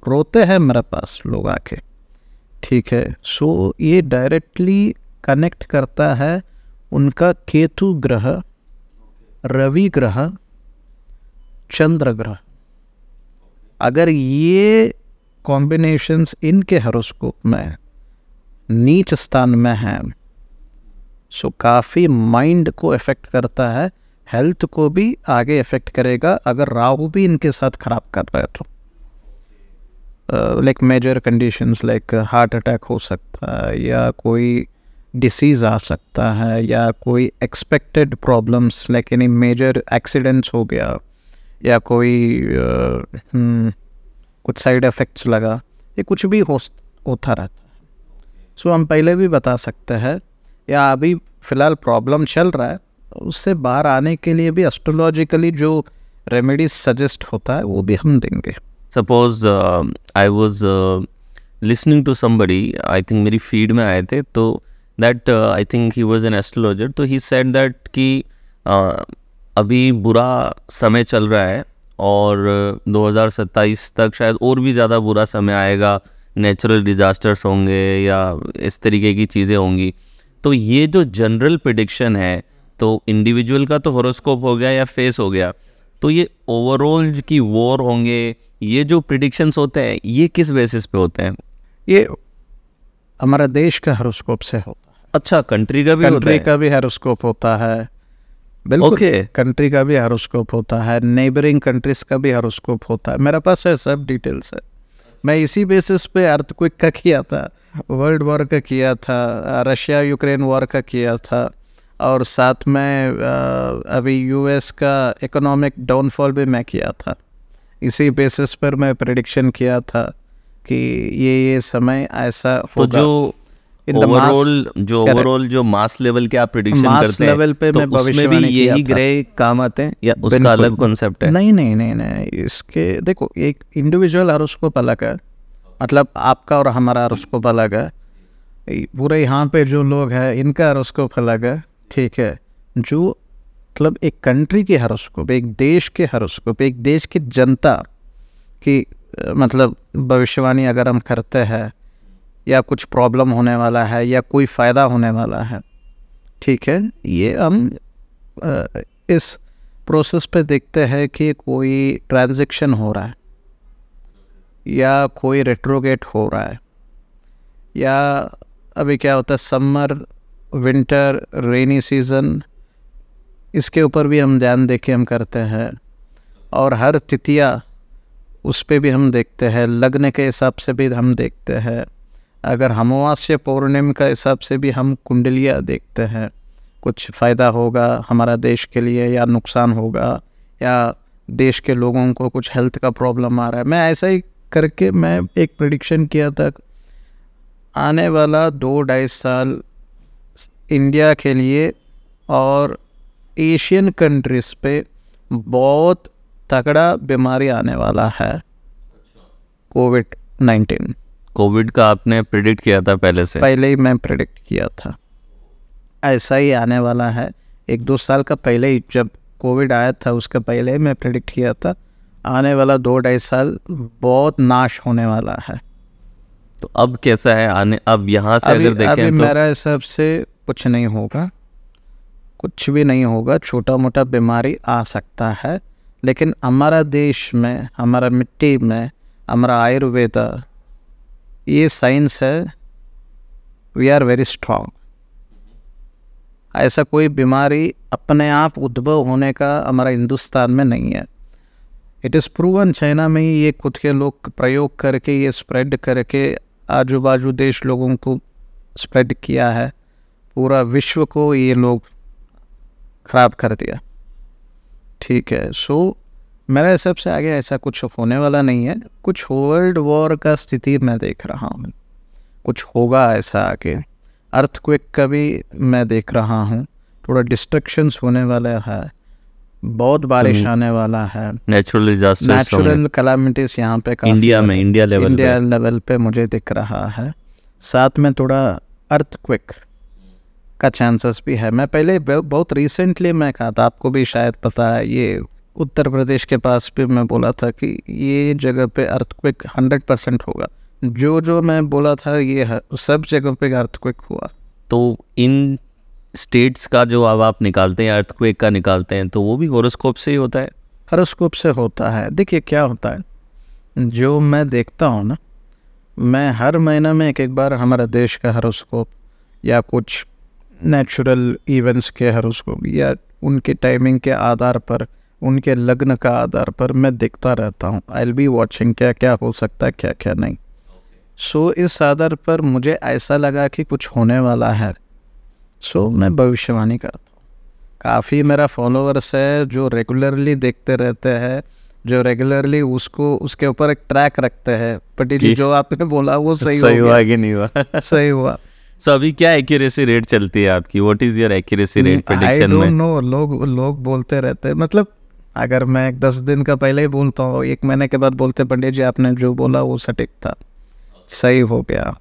रोते हैं मेरे पास लोग आके ठीक है सो ये डायरेक्टली कनेक्ट करता है उनका केतु ग्रह रवि ग्रह चंद्र ग्रह अगर ये कॉम्बिनेशंस इनके हरोस्कोप में नीच स्थान में हैं सो काफ़ी माइंड को इफ़ेक्ट करता है हेल्थ को भी आगे इफ़ेक्ट करेगा अगर राहु भी इनके साथ ख़राब कर रहा है तो like major conditions like heart attack हो सकता है या कोई डिसीज़ आ सकता है या कोई एक्सपेक्टेड प्रॉब्लम्स लाइक यानी मेजर एक्सीडेंट्स हो गया या कोई uh, कुछ साइड इफ़ेक्ट्स लगा ये कुछ भी हो होता रहता है सो so, हम पहले भी बता सकते हैं या अभी फ़िलहाल प्रॉब्लम चल रहा है उससे बाहर आने के लिए भी एस्ट्रोलॉजिकली जो रेमेडीज सजेस्ट होता है वो भी हम देंगे
suppose I was listening to somebody I think मेरी फीड में आए थे तो that I think he was an astrologer तो ही सेड दैट कि uh, अभी बुरा समय चल रहा है और 2027 uh, तक शायद और भी ज़्यादा बुरा समय आएगा नेचुरल डिज़ास्टर्स होंगे या इस तरीके की चीज़ें होंगी तो ये जो जनरल प्रडिक्शन है तो इंडिविजुअल का तो हॉरोस्कोप हो गया या फेस हो गया तो ये ओवरऑल की वॉर होंगे ये जो प्रिडिक्शंस होते हैं ये किस बेसिस पे होते हैं
ये हमारा देश का हॉरोस्कोप से होता है
अच्छा कंट्री का भी कंट्री
का भी हॉरोस्कोप होता है बिल्कुल okay. कंट्री का भी हॉरोस्कोप होता है नेबरिंग कंट्रीज का भी हॉरोस्कोप होता है मेरे पास है सब डिटेल्स है मैं इसी बेसिस पे अर्थक्विक का किया था वर्ल्ड वॉर का किया था रशिया यूक्रेन वॉर का किया था और साथ में अभी यूएस का इकोनॉमिक डाउनफॉल भी मैं किया था इसी बेसिस पर मैं प्रडिक्शन किया था कि ये ये समय ऐसा तो होगा। जो ओवरऑल जो ओवरऑल
जो मास लेवल के आप प्रिडिक्शन करते हैं लेवल पे तो मैं उसमें भी यही ग्रह काम आते हैं या उसका अलग कॉन्सेप्ट है
नहीं नहीं नहीं नहीं इसके देखो एक इंडिविजुअल हॉरोस्कोप अलग है मतलब आपका और हमारा हॉरोस्कोप अलग है पूरे यहाँ पे जो लोग हैं इनका हॉरोस्कोप अलग है ठीक है जो मतलब एक कंट्री के हरोस्कोप एक देश के हरोस्कोप एक देश की जनता की मतलब भविष्यवाणी अगर हम करते हैं या कुछ प्रॉब्लम होने वाला है या कोई फ़ायदा होने वाला है ठीक है ये हम इस प्रोसेस पे देखते हैं कि कोई ट्रांजेक्शन हो रहा है या कोई रेट्रोगेट हो रहा है या अभी क्या होता है समर विंटर रेनी सीज़न इसके ऊपर भी हम ध्यान देके हम करते हैं और हर तिथिया उस पर भी हम देखते हैं लगने के हिसाब से भी हम देखते हैं अगर अमावास्य पौर्णिम का हिसाब से भी हम कुंडलियाँ देखते हैं कुछ फ़ायदा होगा हमारा देश के लिए या नुकसान होगा या देश के लोगों को कुछ हेल्थ का प्रॉब्लम आ रहा है मैं ऐसा ही करके मैं एक प्रडिक्शन किया था आने वाला दो ढाई साल इंडिया के लिए और एशियन कंट्रीज़ पे बहुत तगड़ा बीमारी आने वाला है कोविड नाइन्टीन
कोविड का आपने प्रिडिक्ट किया था पहले से पहले ही मैं प्रिडिक्ट किया था
ऐसा ही आने वाला है एक दो साल का पहले ही जब कोविड आया था उसके पहले ही मैं प्रिडिक्ट किया था आने वाला दो ढाई साल बहुत नाश होने वाला
है तो अब कैसा है आने अब यहाँ से अभी, अगर देखें अभी तो... मेरा
हिसाब से कुछ नहीं होगा कुछ भी नहीं होगा छोटा मोटा बीमारी आ सकता है लेकिन हमारा देश में हमारा मिट्टी में हमारा आयुर्वेद ये साइंस है वी आर वेरी स्ट्रांग ऐसा कोई बीमारी अपने आप उद्भव होने का हमारा हिंदुस्तान में नहीं है इट इज़ प्रूवन चाइना में ही ये खुद के लोग प्रयोग करके ये स्प्रेड करके आजू बाजू देश लोगों को स्प्रेड किया है पूरा विश्व को ये लोग ख़राब कर दिया ठीक है सो मेरे हिसाब से आगे ऐसा कुछ होने वाला नहीं है कुछ वर्ल्ड वॉर का स्थिति मैं देख रहा हूँ कुछ होगा ऐसा आगे अर्थ क्विक का भी मैं देख रहा हूँ थोड़ा डिस्ट्रक्शंस होने वाला है बहुत बारिश हम्म। आने वाला है नेचुरल नेचुरल कलामिटीज यहाँ पे इंडिया में इंडिया लेवल इंडिया लेवल पे मुझे दिख रहा है साथ में थोड़ा अर्थ क्विक का चांसेस भी है मैं पहले बहुत रिसेंटली मैं कहा था आपको भी शायद पता है ये उत्तर प्रदेश के पास भी मैं बोला था कि ये जगह पे अर्थक्विक हंड्रेड परसेंट होगा जो जो मैं बोला था ये है सब जगह पे अर्थक्विक हुआ
तो इन स्टेट्स का जो अब आप निकालते हैं अर्थक्वेक का निकालते हैं तो वो भी हॉरोस्कोप से ही होता है
हॉरोस्कोप से होता है देखिए क्या होता है जो मैं देखता हूँ ना मैं हर महीने में एक एक बार हमारा देश का हॉरोस्कोप या कुछ नेचुरल इवेंट्स के हर उसको या उनके टाइमिंग के आधार पर उनके लग्न का आधार पर मैं देखता रहता हूँ आई एल बी वॉचिंग क्या क्या हो सकता है क्या क्या नहीं सो so, इस आधार पर मुझे ऐसा लगा कि कुछ होने वाला है सो so, मैं भविष्यवाणी करता हूँ काफ़ी मेरा फॉलोअर्स है जो रेगुलरली देखते रहते हैं जो रेगुलरली उसको उसके ऊपर एक ट्रैक रखते हैं पटेल जो आपने बोला वो सही, सही हुआ कि नहीं हुआ सही
हुआ सो अभी क्या एक्यूरेसी रेट चलती है आपकी what is your accuracy rate prediction में नो
लोग लोग बोलते रहते हैं मतलब अगर मैं दस दिन का पहले ही बोलता हूँ एक महीने के बाद बोलते पंडित जी आपने जो बोला वो सटीक था सही हो गया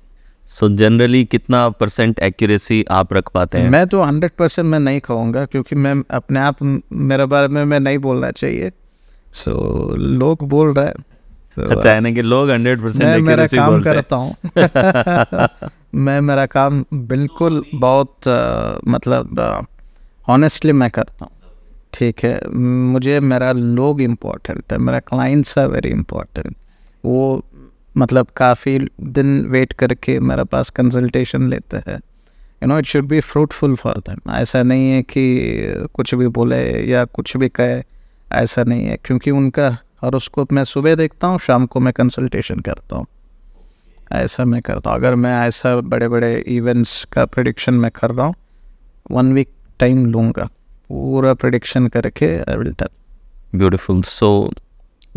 सो so जनरली कितना परसेंट एक्यूरेसी आप रख पाते हैं मैं
तो हंड्रेड परसेंट मैं नहीं कहूँगा क्योंकि मैं अपने आप मेरे बारे में मैं नहीं बोलना चाहिए
सो so, लोग बोल रहे हैं so, अच्छा यानी कि लोग हंड्रेड परसेंट मैं मेरा काम करता हूँ
मैं मेरा काम बिल्कुल बहुत आ, मतलब ऑनेस्टली मैं करता हूँ ठीक है मुझे मेरा लोग इम्पोर्टेंट है मेरा क्लाइंट्स है वेरी इम्पोर्टेंट वो मतलब काफ़ी दिन वेट करके मेरे पास कंसल्टेशन लेते हैं you know it should be fruitful for them ऐसा नहीं है कि कुछ भी बोले या कुछ भी कहे ऐसा नहीं है क्योंकि उनका और उसको मैं सुबह देखता हूँ शाम को मैं कंसल्टेशन करता हूँ ऐसा मैं करता हूँ अगर मैं ऐसा बड़े बड़े इवेंट्स का प्रडिक्शन मैं कर रहा हूँ वन वीक टाइम लूँगा पूरा प्रडिक्शन करके I will tell
beautiful so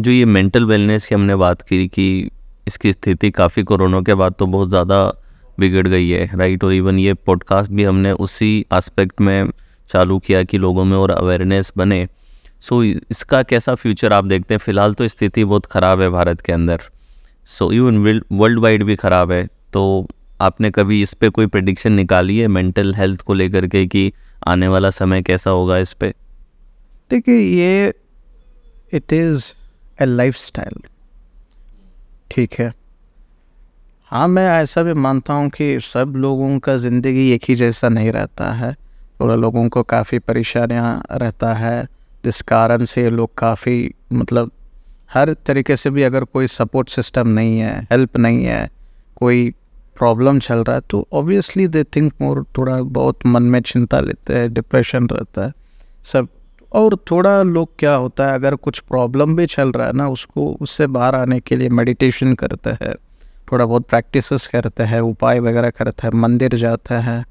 जो ये मेंटल वेलनेस की हमने बात की कि इसकी स्थिति काफ़ी कोरोना के बाद तो बहुत ज़्यादा बिगड़ गई है राइट और इवन ये पॉडकास्ट भी हमने उसी एस्पेक्ट में चालू किया कि लोगों में और अवेयरनेस बने सो so, इसका कैसा फ्यूचर आप देखते हैं फिलहाल तो स्थिति बहुत ख़राब है भारत के अंदर सो इवन वर्ल्ड वाइड भी ख़राब है तो आपने कभी इस पर कोई प्रडिक्शन निकाली है मेंटल हेल्थ को लेकर के कि आने वाला समय कैसा होगा इस पर
देखिए ये it is a lifestyle ठीक है हाँ मैं ऐसा भी मानता हूँ कि सब लोगों का ज़िंदगी एक ही जैसा नहीं रहता है थोड़ा लोगों को काफ़ी परेशानियाँ रहता है जिस कारण से लोग काफ़ी मतलब हर तरीके से भी अगर कोई सपोर्ट सिस्टम नहीं है हेल्प नहीं है कोई प्रॉब्लम चल रहा है तो ऑब्वियसली दे थिंक मोर थोड़ा बहुत मन में चिंता लेते हैं डिप्रेशन रहता है सब और थोड़ा लोग क्या होता है अगर कुछ प्रॉब्लम भी चल रहा है ना उसको उससे बाहर आने के लिए मेडिटेशन करते हैं थोड़ा बहुत प्रैक्टिस करते हैं उपाय वगैरह करते हैं मंदिर जाते हैं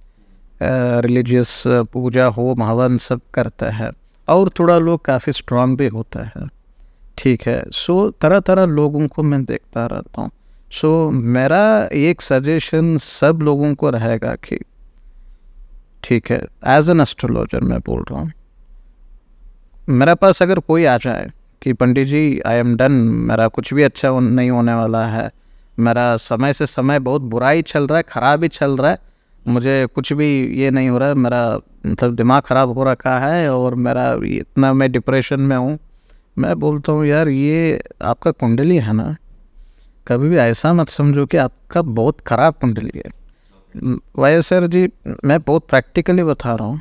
रिलीजियस पूजा हो महावन सब करते हैं और थोड़ा लोग काफ़ी स्ट्रांग भी होता है ठीक है सो तरह तरह लोगों को मैं देखता रहता हूँ सो मेरा एक सजेशन सब लोगों को रहेगा कि ठीक है एज एन एस्ट्रोलॉजर मैं बोल रहा हूँ मेरे पास अगर कोई आ जाए कि पंडित जी आई एम डन मेरा कुछ भी अच्छा नहीं होने वाला है मेरा समय से समय बहुत बुरा ही चल रहा है ख़राब ही चल रहा है मुझे कुछ भी ये नहीं हो रहा है मेरा मतलब दिमाग ख़राब हो रखा है और मेरा इतना मैं डिप्रेशन में हूँ मैं बोलता हूँ यार ये आपका कुंडली है ना कभी भी ऐसा मत समझो कि आपका बहुत ख़राब कुंडली है वाई सर जी मैं बहुत प्रैक्टिकली बता रहा हूँ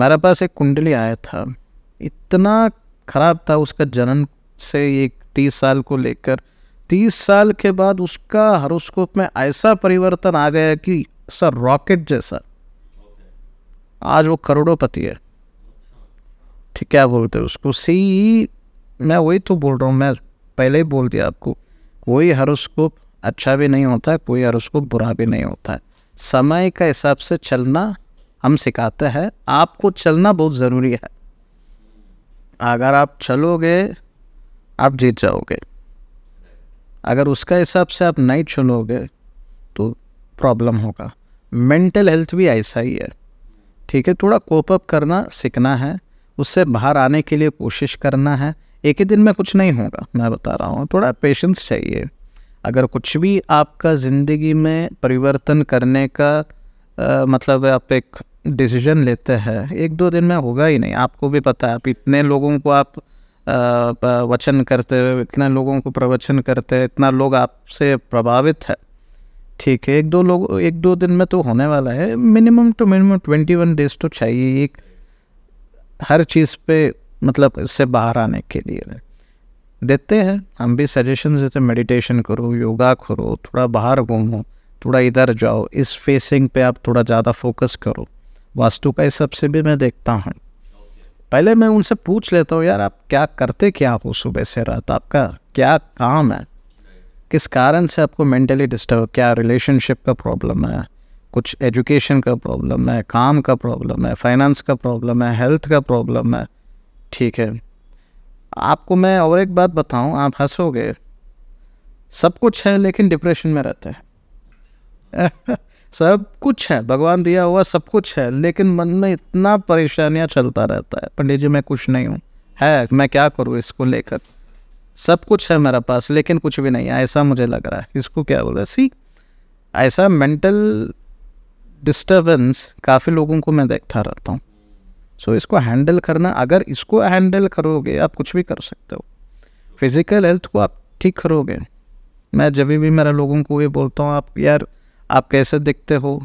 मेरे पास एक कुंडली आया था इतना ख़राब था उसका जनन से एक तीस साल को लेकर तीस साल के बाद उसका हरोस्कोप में ऐसा परिवर्तन आ गया कि सर रॉकेट जैसा आज वो करोड़ोंपति है ठीक क्या बोलते हैं उसको सही मैं वही तो बोल रहा हूँ मैं पहले ही बोल दिया आपको कोई हरोस्कोप अच्छा भी नहीं होता है कोई हरोस्कोप बुरा भी नहीं होता है समय के हिसाब से चलना हम सिखाते हैं आपको चलना बहुत ज़रूरी है अगर आप चलोगे आप जीत जाओगे अगर उसका हिसाब से आप नहीं चलोगे तो प्रॉब्लम होगा मेंटल हेल्थ भी ऐसा ही है ठीक है थोड़ा कोप अप करना सीखना है उससे बाहर आने के लिए कोशिश करना है एक ही दिन में कुछ नहीं होगा मैं बता रहा हूँ थोड़ा पेशेंस चाहिए अगर कुछ भी आपका ज़िंदगी में परिवर्तन करने का आ, मतलब आप एक डिसीजन लेते हैं एक दो दिन में होगा ही नहीं आपको भी पता है आप इतने लोगों को आप आ, वचन करते हो इतने लोगों को प्रवचन करते हैं इतना लोग आपसे प्रभावित है ठीक है एक दो लोग एक दो दिन में तो होने वाला है minimum two minimum twenty one days तो चाहिए एक हर चीज़ पे मतलब इससे बाहर आने के लिए देते हैं हम भी सजेशन देते हैं मेडिटेशन करो योगा करो थोड़ा बाहर घूमो थोड़ा इधर जाओ इस फेसिंग पे आप थोड़ा ज़्यादा फोकस करो वास्तु का इस सबसे भी मैं देखता हूँ पहले मैं उनसे पूछ लेता हूँ यार आप क्या करते क्या हो सुबह से रात आपका क्या काम है किस कारण से आपको मेंटली डिस्टर्ब क्या रिलेशनशिप का प्रॉब्लम है कुछ एजुकेशन का प्रॉब्लम है काम का प्रॉब्लम है फाइनेंस का प्रॉब्लम है हेल्थ का प्रॉब्लम है ठीक है आपको मैं और एक बात बताऊं आप हंसोगे सब कुछ है लेकिन डिप्रेशन में रहते हैं सब कुछ है भगवान दिया हुआ सब कुछ है लेकिन मन में इतना परेशानियाँ चलता रहता है पंडित जी मैं कुछ नहीं हूँ है मैं क्या करूँ इसको लेकर सब कुछ है मेरे पास लेकिन कुछ भी नहीं है ऐसा मुझे लग रहा है इसको क्या बोला सी ऐसा मेंटल डिस्टर्बेंस काफ़ी लोगों को मैं देखता रहता हूँ सो so, इसको हैंडल करना अगर इसको हैंडल करोगे आप कुछ भी कर सकते हो फिज़िकल हेल्थ को आप ठीक करोगे मैं जब भी मेरे लोगों को ये बोलता हूँ आप यार आप कैसे दिखते हो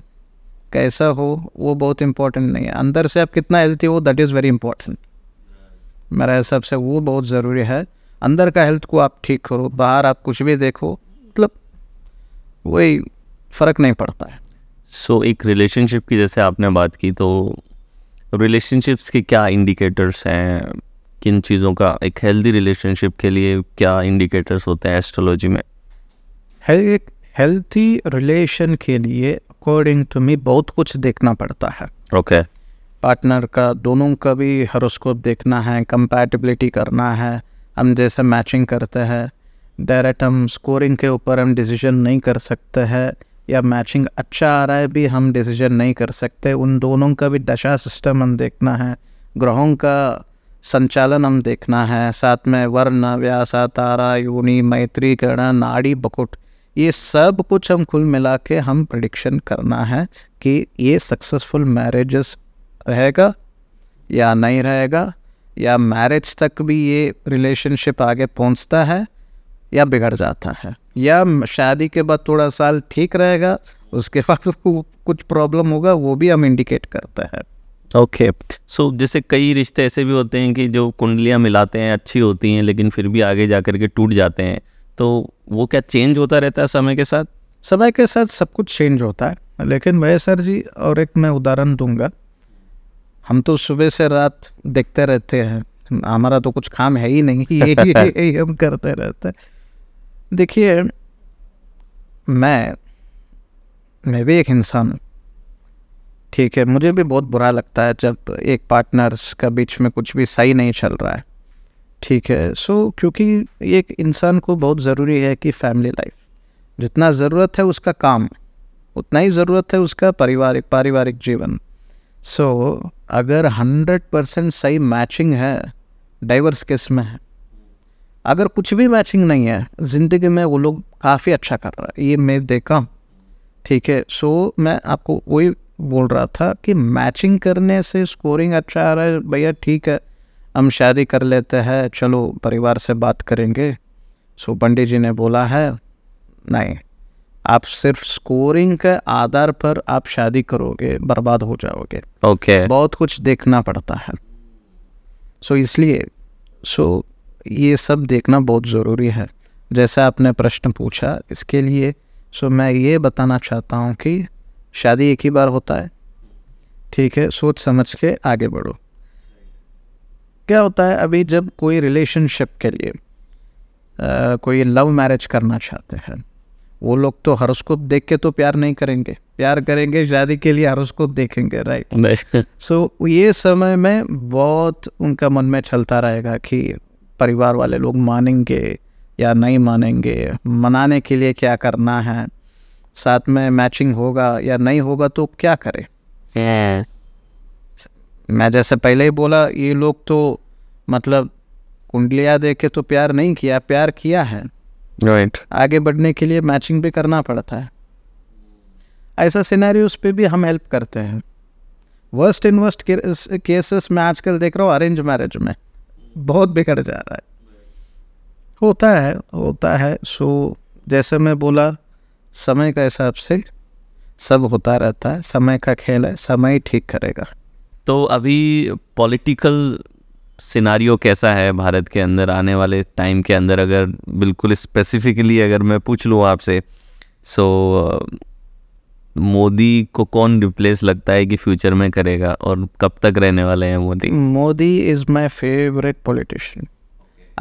कैसा हो वो बहुत इम्पोर्टेंट नहीं है अंदर से आप कितना हेल्थी हो दैट इज़ वेरी इम्पोर्टेंट मेरा हिसाब से वो बहुत ज़रूरी है अंदर का हेल्थ को आप ठीक करो बाहर आप कुछ भी देखो मतलब
वही फ़र्क नहीं पड़ता है सो so, एक रिलेशनशिप की जैसे आपने बात की तो रिलेशनशिप्स के क्या इंडिकेटर्स हैं किन चीज़ों का एक हेल्दी रिलेशनशिप के लिए क्या इंडिकेटर्स होते हैं एस्ट्रोलॉजी में
एक हेल्थी रिलेशन के लिए अकॉर्डिंग टू मी बहुत कुछ देखना पड़ता है ओके okay. पार्टनर का दोनों का भी हरोस्कोप देखना है कंपैटिबिलिटी करना है हम जैसे मैचिंग करते हैं डायरेक्ट हम स्कोरिंग के ऊपर हम डिसीजन नहीं कर सकते हैं या मैचिंग अच्छा आ रहा है भी हम डिसीजन नहीं कर सकते उन दोनों का भी दशा सिस्टम हम देखना है ग्रहों का संचालन हम देखना है साथ में वर्ण व्यासा तारा योनि मैत्री गण नाड़ी बकुट ये सब कुछ हम कुल मिला के हम प्रडिक्शन करना है कि ये सक्सेसफुल मैरिजेस रहेगा या नहीं रहेगा या मैरिज तक भी ये रिलेशनशिप आगे पहुंचता है या बिगड़ जाता है या शादी के बाद थोड़ा साल ठीक रहेगा उसके बाद कुछ प्रॉब्लम होगा वो भी हम इंडिकेट करते हैं
ओके okay. सो so, जैसे कई रिश्ते ऐसे भी होते हैं कि जो कुंडलियाँ मिलाते हैं अच्छी होती हैं लेकिन फिर भी आगे जा के टूट जाते हैं तो वो क्या चेंज होता रहता है समय के साथ
समय के साथ सब कुछ चेंज होता है लेकिन वह सर जी और एक मैं उदाहरण दूंगा हम तो सुबह से रात देखते रहते हैं हमारा तो कुछ काम है ही नहीं यही हम करते रहते हैं देखिए मैं मैं भी एक इंसान हूँ ठीक है मुझे भी बहुत बुरा लगता है जब एक पार्टनर्स का बीच में कुछ भी सही नहीं चल रहा है ठीक है सो so, क्योंकि एक इंसान को बहुत ज़रूरी है कि फैमिली लाइफ जितना ज़रूरत है उसका काम उतना ही ज़रूरत है उसका पारिवारिक पारिवारिक जीवन सो so, अगर हंड्रेड परसेंट सही मैचिंग है डाइवर्स किस्म है अगर कुछ भी मैचिंग नहीं है ज़िंदगी में वो लोग काफ़ी अच्छा कर रहा है ये मैं देखा ठीक है सो मैं आपको वही बोल रहा था कि मैचिंग करने से स्कोरिंग अच्छा आ रहा है भैया ठीक है हम शादी कर लेते हैं चलो परिवार से बात करेंगे सो पंडित जी ने बोला है नहीं आप सिर्फ स्कोरिंग के आधार पर आप शादी करोगे बर्बाद हो जाओगे ओके okay. बहुत कुछ देखना पड़ता है सो so, इसलिए सो so, ये सब देखना बहुत ज़रूरी है जैसे आपने प्रश्न पूछा इसके लिए सो मैं ये बताना चाहता हूँ कि शादी एक ही बार होता है ठीक है सोच समझ के आगे बढ़ो क्या होता है अभी जब कोई रिलेशनशिप के लिए आ, कोई लव मैरिज करना चाहते हैं वो लोग तो हरोस्कोप देख के तो प्यार नहीं करेंगे प्यार करेंगे शादी के लिए हरोस्कोप देखेंगे
राइट
सो so, ये समय में बहुत उनका मन में चलता रहेगा कि परिवार वाले लोग मानेंगे या नहीं मानेंगे मनाने के लिए क्या करना है साथ में मैचिंग होगा या नहीं होगा तो क्या करें
yeah.
मैं जैसे पहले ही बोला ये लोग तो मतलब कुंडलियाँ दे के तो प्यार नहीं किया प्यार किया है राइट right. आगे बढ़ने के लिए मैचिंग भी करना पड़ता है ऐसा सिनेरियो उस पर भी हम हेल्प करते हैं वर्स्ट इन वर्स्ट केसेस में आजकल देख रहा हूँ अरेंज मैरिज में बहुत बिगड़ जा रहा है होता है होता है सो जैसे मैं बोला समय के हिसाब से सब होता रहता है समय का खेल है समय ही ठीक करेगा
तो अभी पॉलिटिकल सिनारियो कैसा है भारत के अंदर आने वाले टाइम के अंदर अगर बिल्कुल स्पेसिफिकली अगर मैं पूछ लूँ आपसे सो मोदी को कौन रिप्लेस लगता है कि फ्यूचर में करेगा और कब तक रहने वाले हैं Modi
Modi is my favourite politician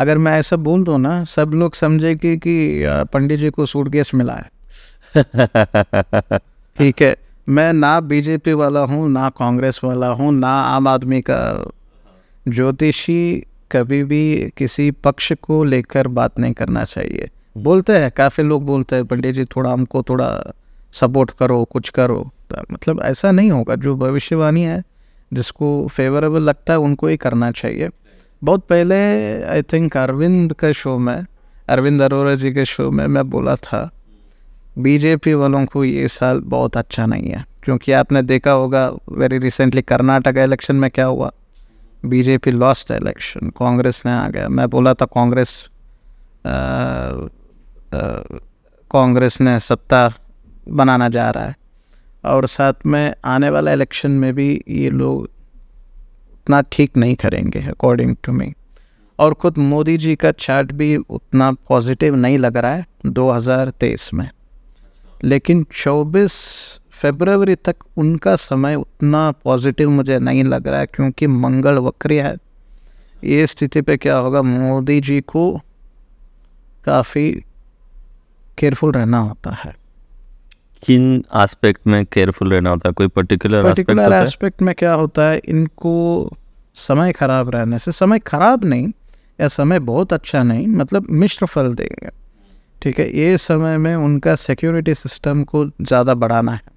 अगर मैं ऐसा बोल दूँ ना सब लोग समझे कि, कि पंडित जी को सूट गैस मिला है ठीक है मैं ना बीजेपी वाला हूँ ना कांग्रेस वाला हूँ ना आम आदमी का ज्योतिषी कभी भी किसी पक्ष को लेकर बात नहीं करना चाहिए हम्म। बोलते हैं काफ़ी लोग बोलते हैं पंडित जी थोड़ा हमको थोड़ा सपोर्ट करो कुछ करो तो मतलब ऐसा नहीं होगा जो भविष्यवाणी है जिसको फेवरेबल लगता है उनको ही करना चाहिए बहुत पहले आई थिंक अरविंद के शो में अरविंद अरोरा जी के शो में मैं बोला था बीजेपी वालों को ये साल बहुत अच्छा नहीं है क्योंकि आपने देखा होगा वेरी रिसेंटली कर्नाटक इलेक्शन में क्या हुआ बीजेपी लॉस्ट इलेक्शन कांग्रेस ने आ गया मैं बोला था कांग्रेस कांग्रेस ने सत्ता बनाना जा रहा है और साथ में आने वाला इलेक्शन में भी ये लोग उतना ठीक नहीं करेंगे अकॉर्डिंग टू मी और ख़ुद मोदी जी का चार्ट भी उतना पॉजिटिव नहीं लग रहा है 2023 में लेकिन 24 फरवरी तक उनका समय उतना पॉजिटिव मुझे नहीं लग रहा है क्योंकि मंगल वक्री है ये स्थिति पे क्या होगा मोदी जी को काफ़ी केयरफुल रहना
होता है किन एस्पेक्ट में केयरफुल रहना होता है कोई पर्टिकुलर पर्टिकुलर
एस्पेक्ट में क्या होता है इनको समय खराब रहने से समय खराब नहीं या समय बहुत अच्छा नहीं मतलब मिश्र फल देंगे ठीक है ये समय में उनका सिक्योरिटी सिस्टम को ज़्यादा बढ़ाना है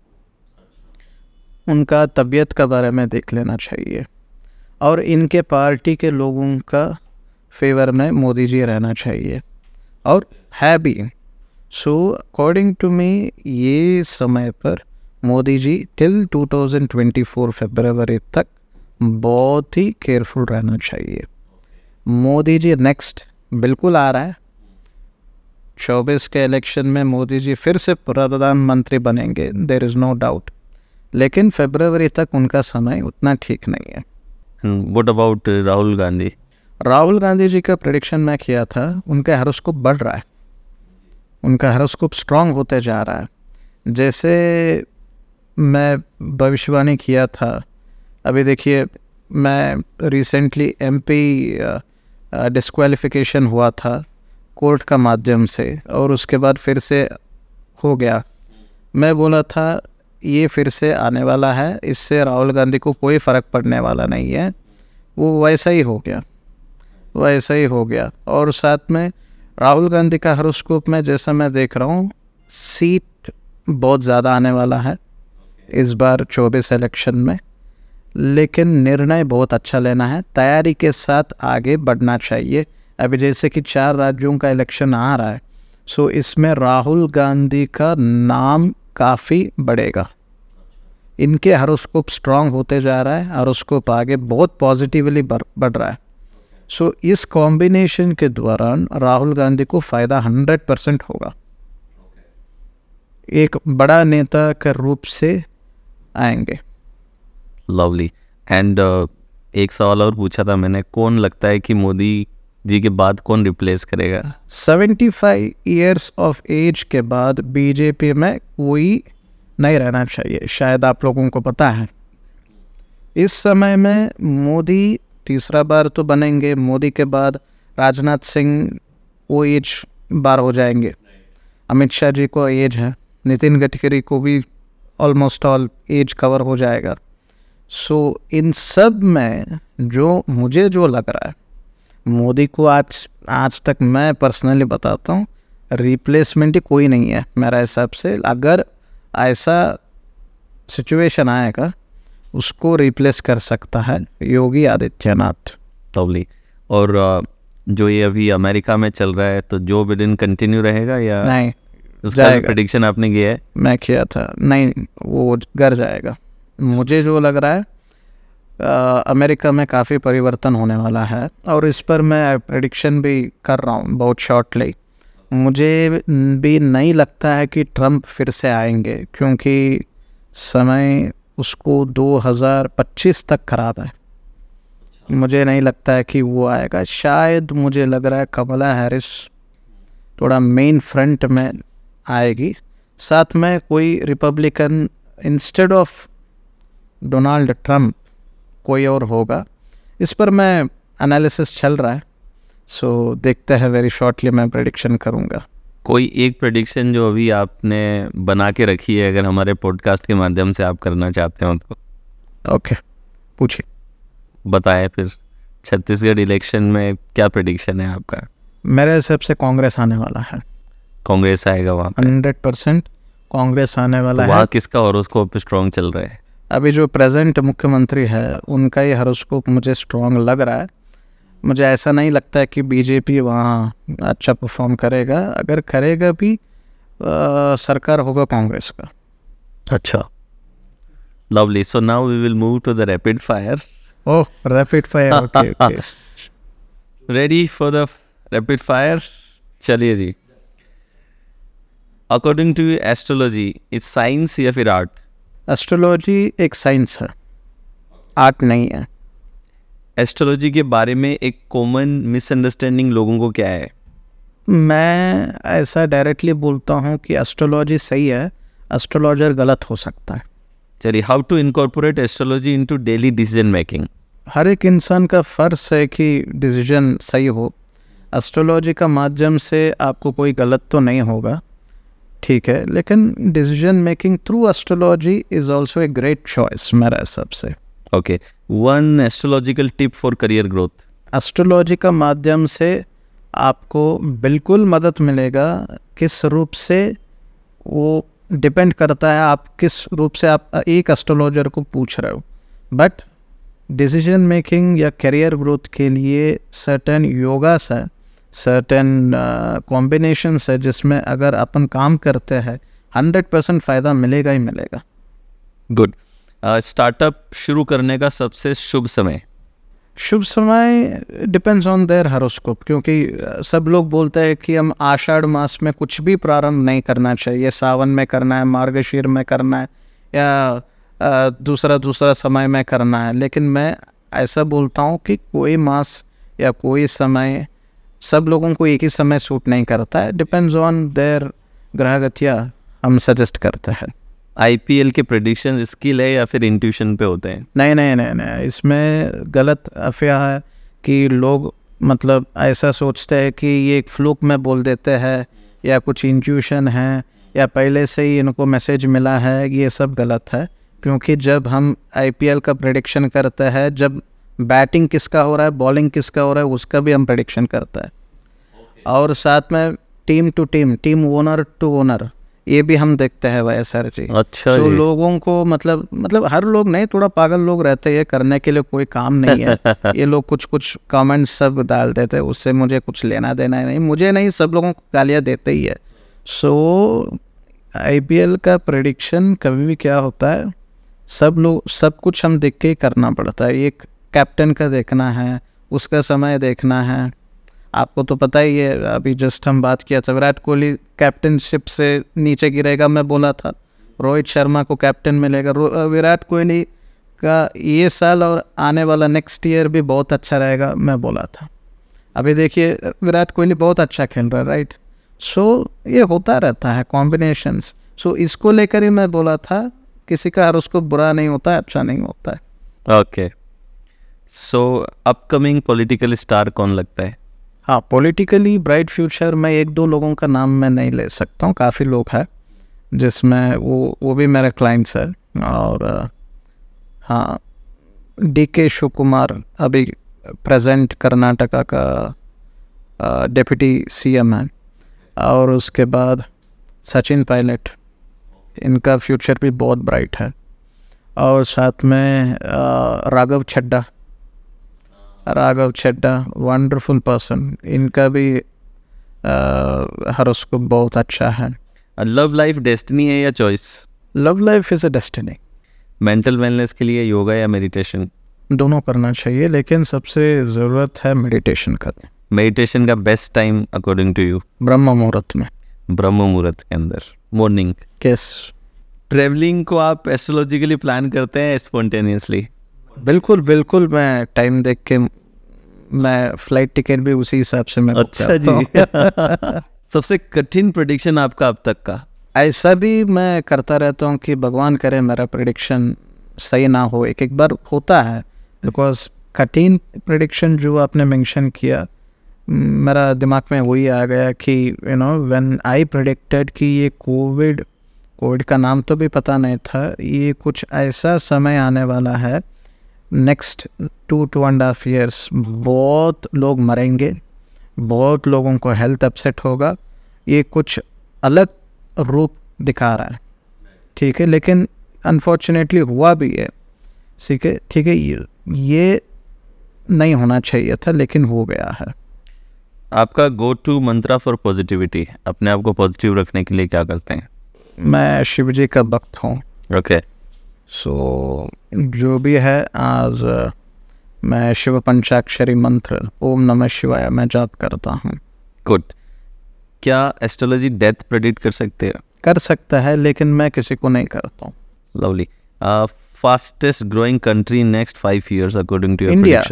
उनका तबीयत का बारे में देख लेना चाहिए और इनके पार्टी के लोगों का फेवर में मोदी जी रहना चाहिए और है भी सो अकॉर्डिंग टू मी ये समय पर मोदी जी टिल 2024 फरवरी तक बहुत ही केयरफुल रहना चाहिए मोदी जी नेक्स्ट बिल्कुल आ रहा है चौबीस के इलेक्शन में मोदी जी फिर से प्रधानमंत्री बनेंगे देर इज़ नो डाउट लेकिन फेबरवरी तक उनका समय उतना ठीक नहीं है
वट अबाउट राहुल गांधी राहुल गांधी
जी का प्रडिक्शन मैं किया था उनका को बढ़ रहा है उनका हरोस्कोप स्ट्रांग होते जा रहा है जैसे मैं भविष्यवाणी किया था अभी देखिए मैं रिसेंटली एमपी डिस्क्वालिफिकेशन हुआ था कोर्ट का माध्यम से और उसके बाद फिर से हो गया मैं बोला था ये फिर से आने वाला है इससे राहुल गांधी को कोई फ़र्क पड़ने वाला नहीं है वो वैसा ही हो गया वैसा ही हो गया और साथ में राहुल गांधी का हरोस्कोप में जैसा मैं देख रहा हूँ सीट बहुत ज़्यादा आने वाला है इस बार चौबीस इलेक्शन में लेकिन निर्णय बहुत अच्छा लेना है तैयारी के साथ आगे बढ़ना चाहिए अभी जैसे कि चार राज्यों का इलेक्शन आ रहा है सो इसमें राहुल गांधी का नाम काफ़ी बढ़ेगा इनके हरोस्कोप स्ट्रांग होते जा रहा है हरोस्कोप आगे बहुत पॉजिटिवली बढ़ रहा है सो so, इस कॉम्बिनेशन के दौरान राहुल गांधी को फ़ायदा हंड्रेड परसेंट होगा एक बड़ा नेता के रूप से आएंगे
लवली एंड uh, एक सवाल और पूछा था मैंने कौन लगता है कि मोदी जी के बाद कौन रिप्लेस करेगा
seventy five years of age के बाद बीजेपी में कोई नहीं रहना चाहिए शायद आप लोगों को पता है इस समय में मोदी तीसरा बार तो बनेंगे मोदी के बाद राजनाथ सिंह वो एज बार हो जाएंगे अमित शाह जी को एज है नितिन गडकरी को भी ऑलमोस्ट ऑल एज कवर हो जाएगा सो so, इन सब में जो मुझे जो लग रहा है मोदी को आज आज तक मैं पर्सनली बताता हूँ रिप्लेसमेंट ही कोई नहीं है मेरा हिसाब से अगर ऐसा सिचुएशन आएगा उसको रिप्लेस कर सकता है योगी आदित्यनाथ
तबली और जो ये अभी अमेरिका में चल रहा है तो जो बिडेन कंटिन्यू रहेगा या नहीं उसका प्रडिक्शन आपने किया है
मैं किया था नहीं वो घर जाएगा मुझे जो लग रहा है अमेरिका में काफ़ी परिवर्तन होने वाला है और इस पर मैं प्रडिक्शन भी कर रहा हूँ बहुत शॉर्टली मुझे भी नहीं लगता है कि ट्रंप फिर से आएंगे क्योंकि समय उसको 2025 तक खराब है मुझे नहीं लगता है कि वो आएगा शायद मुझे लग रहा है कमला हैरिस थोड़ा मेन फ्रंट में आएगी साथ में कोई Republican instead of Donald Trump कोई और होगा इस पर मैं एनालिसिस चल रहा है सो so, देखते हैं वेरी शॉर्टली मैं प्रडिक्शन करूँगा
कोई एक प्रडिक्शन जो अभी आपने बना के रखी है अगर हमारे पॉडकास्ट के माध्यम से आप करना चाहते हो तो ओके पूछिए बताएं फिर छत्तीसगढ़ इलेक्शन में क्या प्रडिक्शन है आपका
मेरे हिसाब से कांग्रेस आने वाला है
कांग्रेस आएगा वहाँ
हंड्रेड परसेंट कांग्रेस आने वाला तो है
किसका उसको स्ट्रॉन्ग चल रहा है अभी जो प्रेजेंट
मुख्यमंत्री है उनका ही हर उसको मुझे स्ट्रॉन्ग लग रहा है मुझे ऐसा नहीं लगता है कि बीजेपी वहाँ अच्छा परफॉर्म करेगा अगर करेगा भी आ, सरकार होगा कांग्रेस का
अच्छा lovely so now we will move to the rapid fire
oh rapid fire
ready for the rapid fire चलिए जी according to astrology it's science या फिर आर्ट एस्ट्रोलॉजी एक साइंस है आर्ट नहीं है एस्ट्रोलॉजी के बारे में एक कॉमन मिसअंडरस्टैंडिंग लोगों को क्या है
मैं ऐसा डायरेक्टली बोलता हूँ कि एस्ट्रोलॉजी सही है एस्ट्रोलॉजर गलत हो सकता है
चलिए how to incorporate astrology into daily decision making
हर एक इंसान का फ़र्ज है कि डिसीजन सही हो एस्ट्रोलॉजी का माध्यम से आपको कोई गलत तो नहीं होगा ठीक है लेकिन decision making through astrology is also a great choice मेरा हिसाब
से okay one astrological tip for career growth
astrology का माध्यम से आपको बिल्कुल मदद मिलेगा किस रूप से वो डिपेंड करता है आप किस रूप से आप एक एस्ट्रोलॉजर को पूछ रहे हो बट डिसीजन मेकिंग या करियर ग्रोथ के लिए सर्टेन योगा है सर्टेन कॉम्बिनेशन है जिसमें अगर अपन काम करते हैं हंड्रेड परसेंट फ़ायदा मिलेगा ही मिलेगा
गुड स्टार्टअप शुरू करने का सबसे शुभ समय
शुभ समय डिपेंड्स ऑन देयर हरोस्कोप क्योंकि सब लोग बोलते हैं कि हम आषाढ़ मास में कुछ भी प्रारंभ नहीं करना चाहिए सावन में करना है मार्गशीर में करना है या दूसरा दूसरा समय में करना है लेकिन मैं ऐसा बोलता हूँ कि कोई मास या कोई समय सब लोगों को एक ही समय सूट नहीं करता है डिपेंड्स ऑन देयर ग्रह गतिया हम सजेस्ट करते हैं
आईपीएल के प्रडिक्शन स्किल है या फिर इंट्यूशन पे होते हैं
नहीं नहीं नहीं नहीं इसमें गलत अफवाह है कि लोग मतलब ऐसा सोचते हैं कि ये एक फ्लूक में बोल देते हैं या कुछ इंट्यूशन है या पहले से ही इनको मैसेज मिला है ये सब गलत है क्योंकि जब हम आईपीएल का प्रडिक्शन करते हैं जब बैटिंग किसका हो रहा है बॉलिंग किसका हो रहा है उसका भी हम प्रडिक्शन करते हैं okay. और साथ में team to team team owner to owner ये भी हम देखते हैं वाई एस आर जी अच्छा तो लोगों को मतलब मतलब हर लोग नहीं थोड़ा पागल लोग रहते हैं करने के लिए कोई काम नहीं है ये लोग कुछ कुछ कमेंट्स सब डाल देते हैं उससे मुझे कुछ लेना देना नहीं मुझे नहीं सब लोगों को गालियाँ देते ही है सो आई का प्रडिक्शन कभी भी क्या होता है सब लोग सब कुछ हम देख के ही करना पड़ता है एक कैप्टन का देखना है उसका समय देखना है आपको तो पता ही है अभी जस्ट हम बात किया था विराट कोहली कैप्टनशिप से नीचे गिरेगा मैं बोला था रोहित शर्मा को कैप्टन मिलेगा विराट कोहली का ये साल और आने वाला नेक्स्ट ईयर भी बहुत अच्छा रहेगा मैं बोला था अभी देखिए विराट कोहली बहुत अच्छा खेल रहा है राइट सो so, ये होता रहता है कॉम्बिनेशंस सो so, इसको लेकर ही मैं बोला था किसी का हर उसको बुरा नहीं होता अच्छा नहीं होता
है okay so upcoming political star कौन लगता है
हाँ पॉलिटिकली ब्राइट फ्यूचर में एक दो लोगों का नाम मैं नहीं ले सकता हूँ काफ़ी लोग हैं जिसमें वो वो भी मेरा क्लाइंट्स है और हाँ डी के शिवकुमार अभी प्रेजेंट कर्नाटका का डिप्टी एम है और उसके बाद सचिन पायलट इनका फ्यूचर भी बहुत ब्राइट है और साथ में राघव छड्डा राघव चड्डा वंडरफुल पर्सन इनका भी उसको बहुत अच्छा है
लव लाइफ डेस्टिनी है या choice love life is a destiny mental wellness के लिए योगा या मेडिटेशन
दोनों करना चाहिए लेकिन सबसे ज़रूरत है मेडिटेशन का
मेडिटेशन का best time according to you
ब्रह्म मुहूर्त में
ब्रह्म मुहूर्त के अंदर मॉर्निंग ट्रेवलिंग को आप एस्ट्रोलॉजिकली प्लान करते हैं स्पॉन्टेनियसली
बिल्कुल बिल्कुल मैं टाइम देख के मैं फ्लाइट टिकट भी उसी
हिसाब से मैं अच्छा जी सबसे कठिन प्रडिक्शन आपका अब तक का
ऐसा भी मैं करता रहता हूँ कि भगवान करे मेरा प्रडिक्शन सही ना हो एक एक बार होता है बिकॉज कठिन प्रडिक्शन जो आपने मेंशन किया मेरा दिमाग में वही आ गया कि you know when I predicted कि ये कोविड कोविड का नाम तो भी पता नहीं था ये कुछ ऐसा समय आने वाला है next two two and half years बहुत लोग मरेंगे बहुत लोगों को हेल्थ अपसेट होगा ये कुछ अलग रूप दिखा रहा है ठीक है लेकिन अनफॉर्चुनेटली हुआ भी है ठीक है ठीक है ये ये नहीं होना चाहिए था लेकिन हो गया है
आपका go to mantra for positivity अपने आप को पॉजिटिव रखने के लिए क्या करते हैं
मैं शिव जी का भक्त हूँ
ओके okay. सो
जो भी है आज मैं शिव पंचाक्षरी मंत्र ओम नमः शिवाय मैं जाप करता हूँ
गुड क्या एस्ट्रोलॉजी डेथ प्रेडिक्ट कर सकते हैं
कर सकता है लेकिन मैं किसी को नहीं करता हूँ
lovely fastest growing country next five years according to India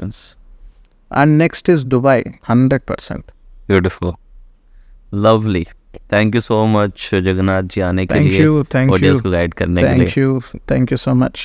and next is Dubai
hundred percent
beautiful lovely thank you so much Jagannath ji आने के लिए ऑडियंस को गाइड करने के लिए thank you
thank you so much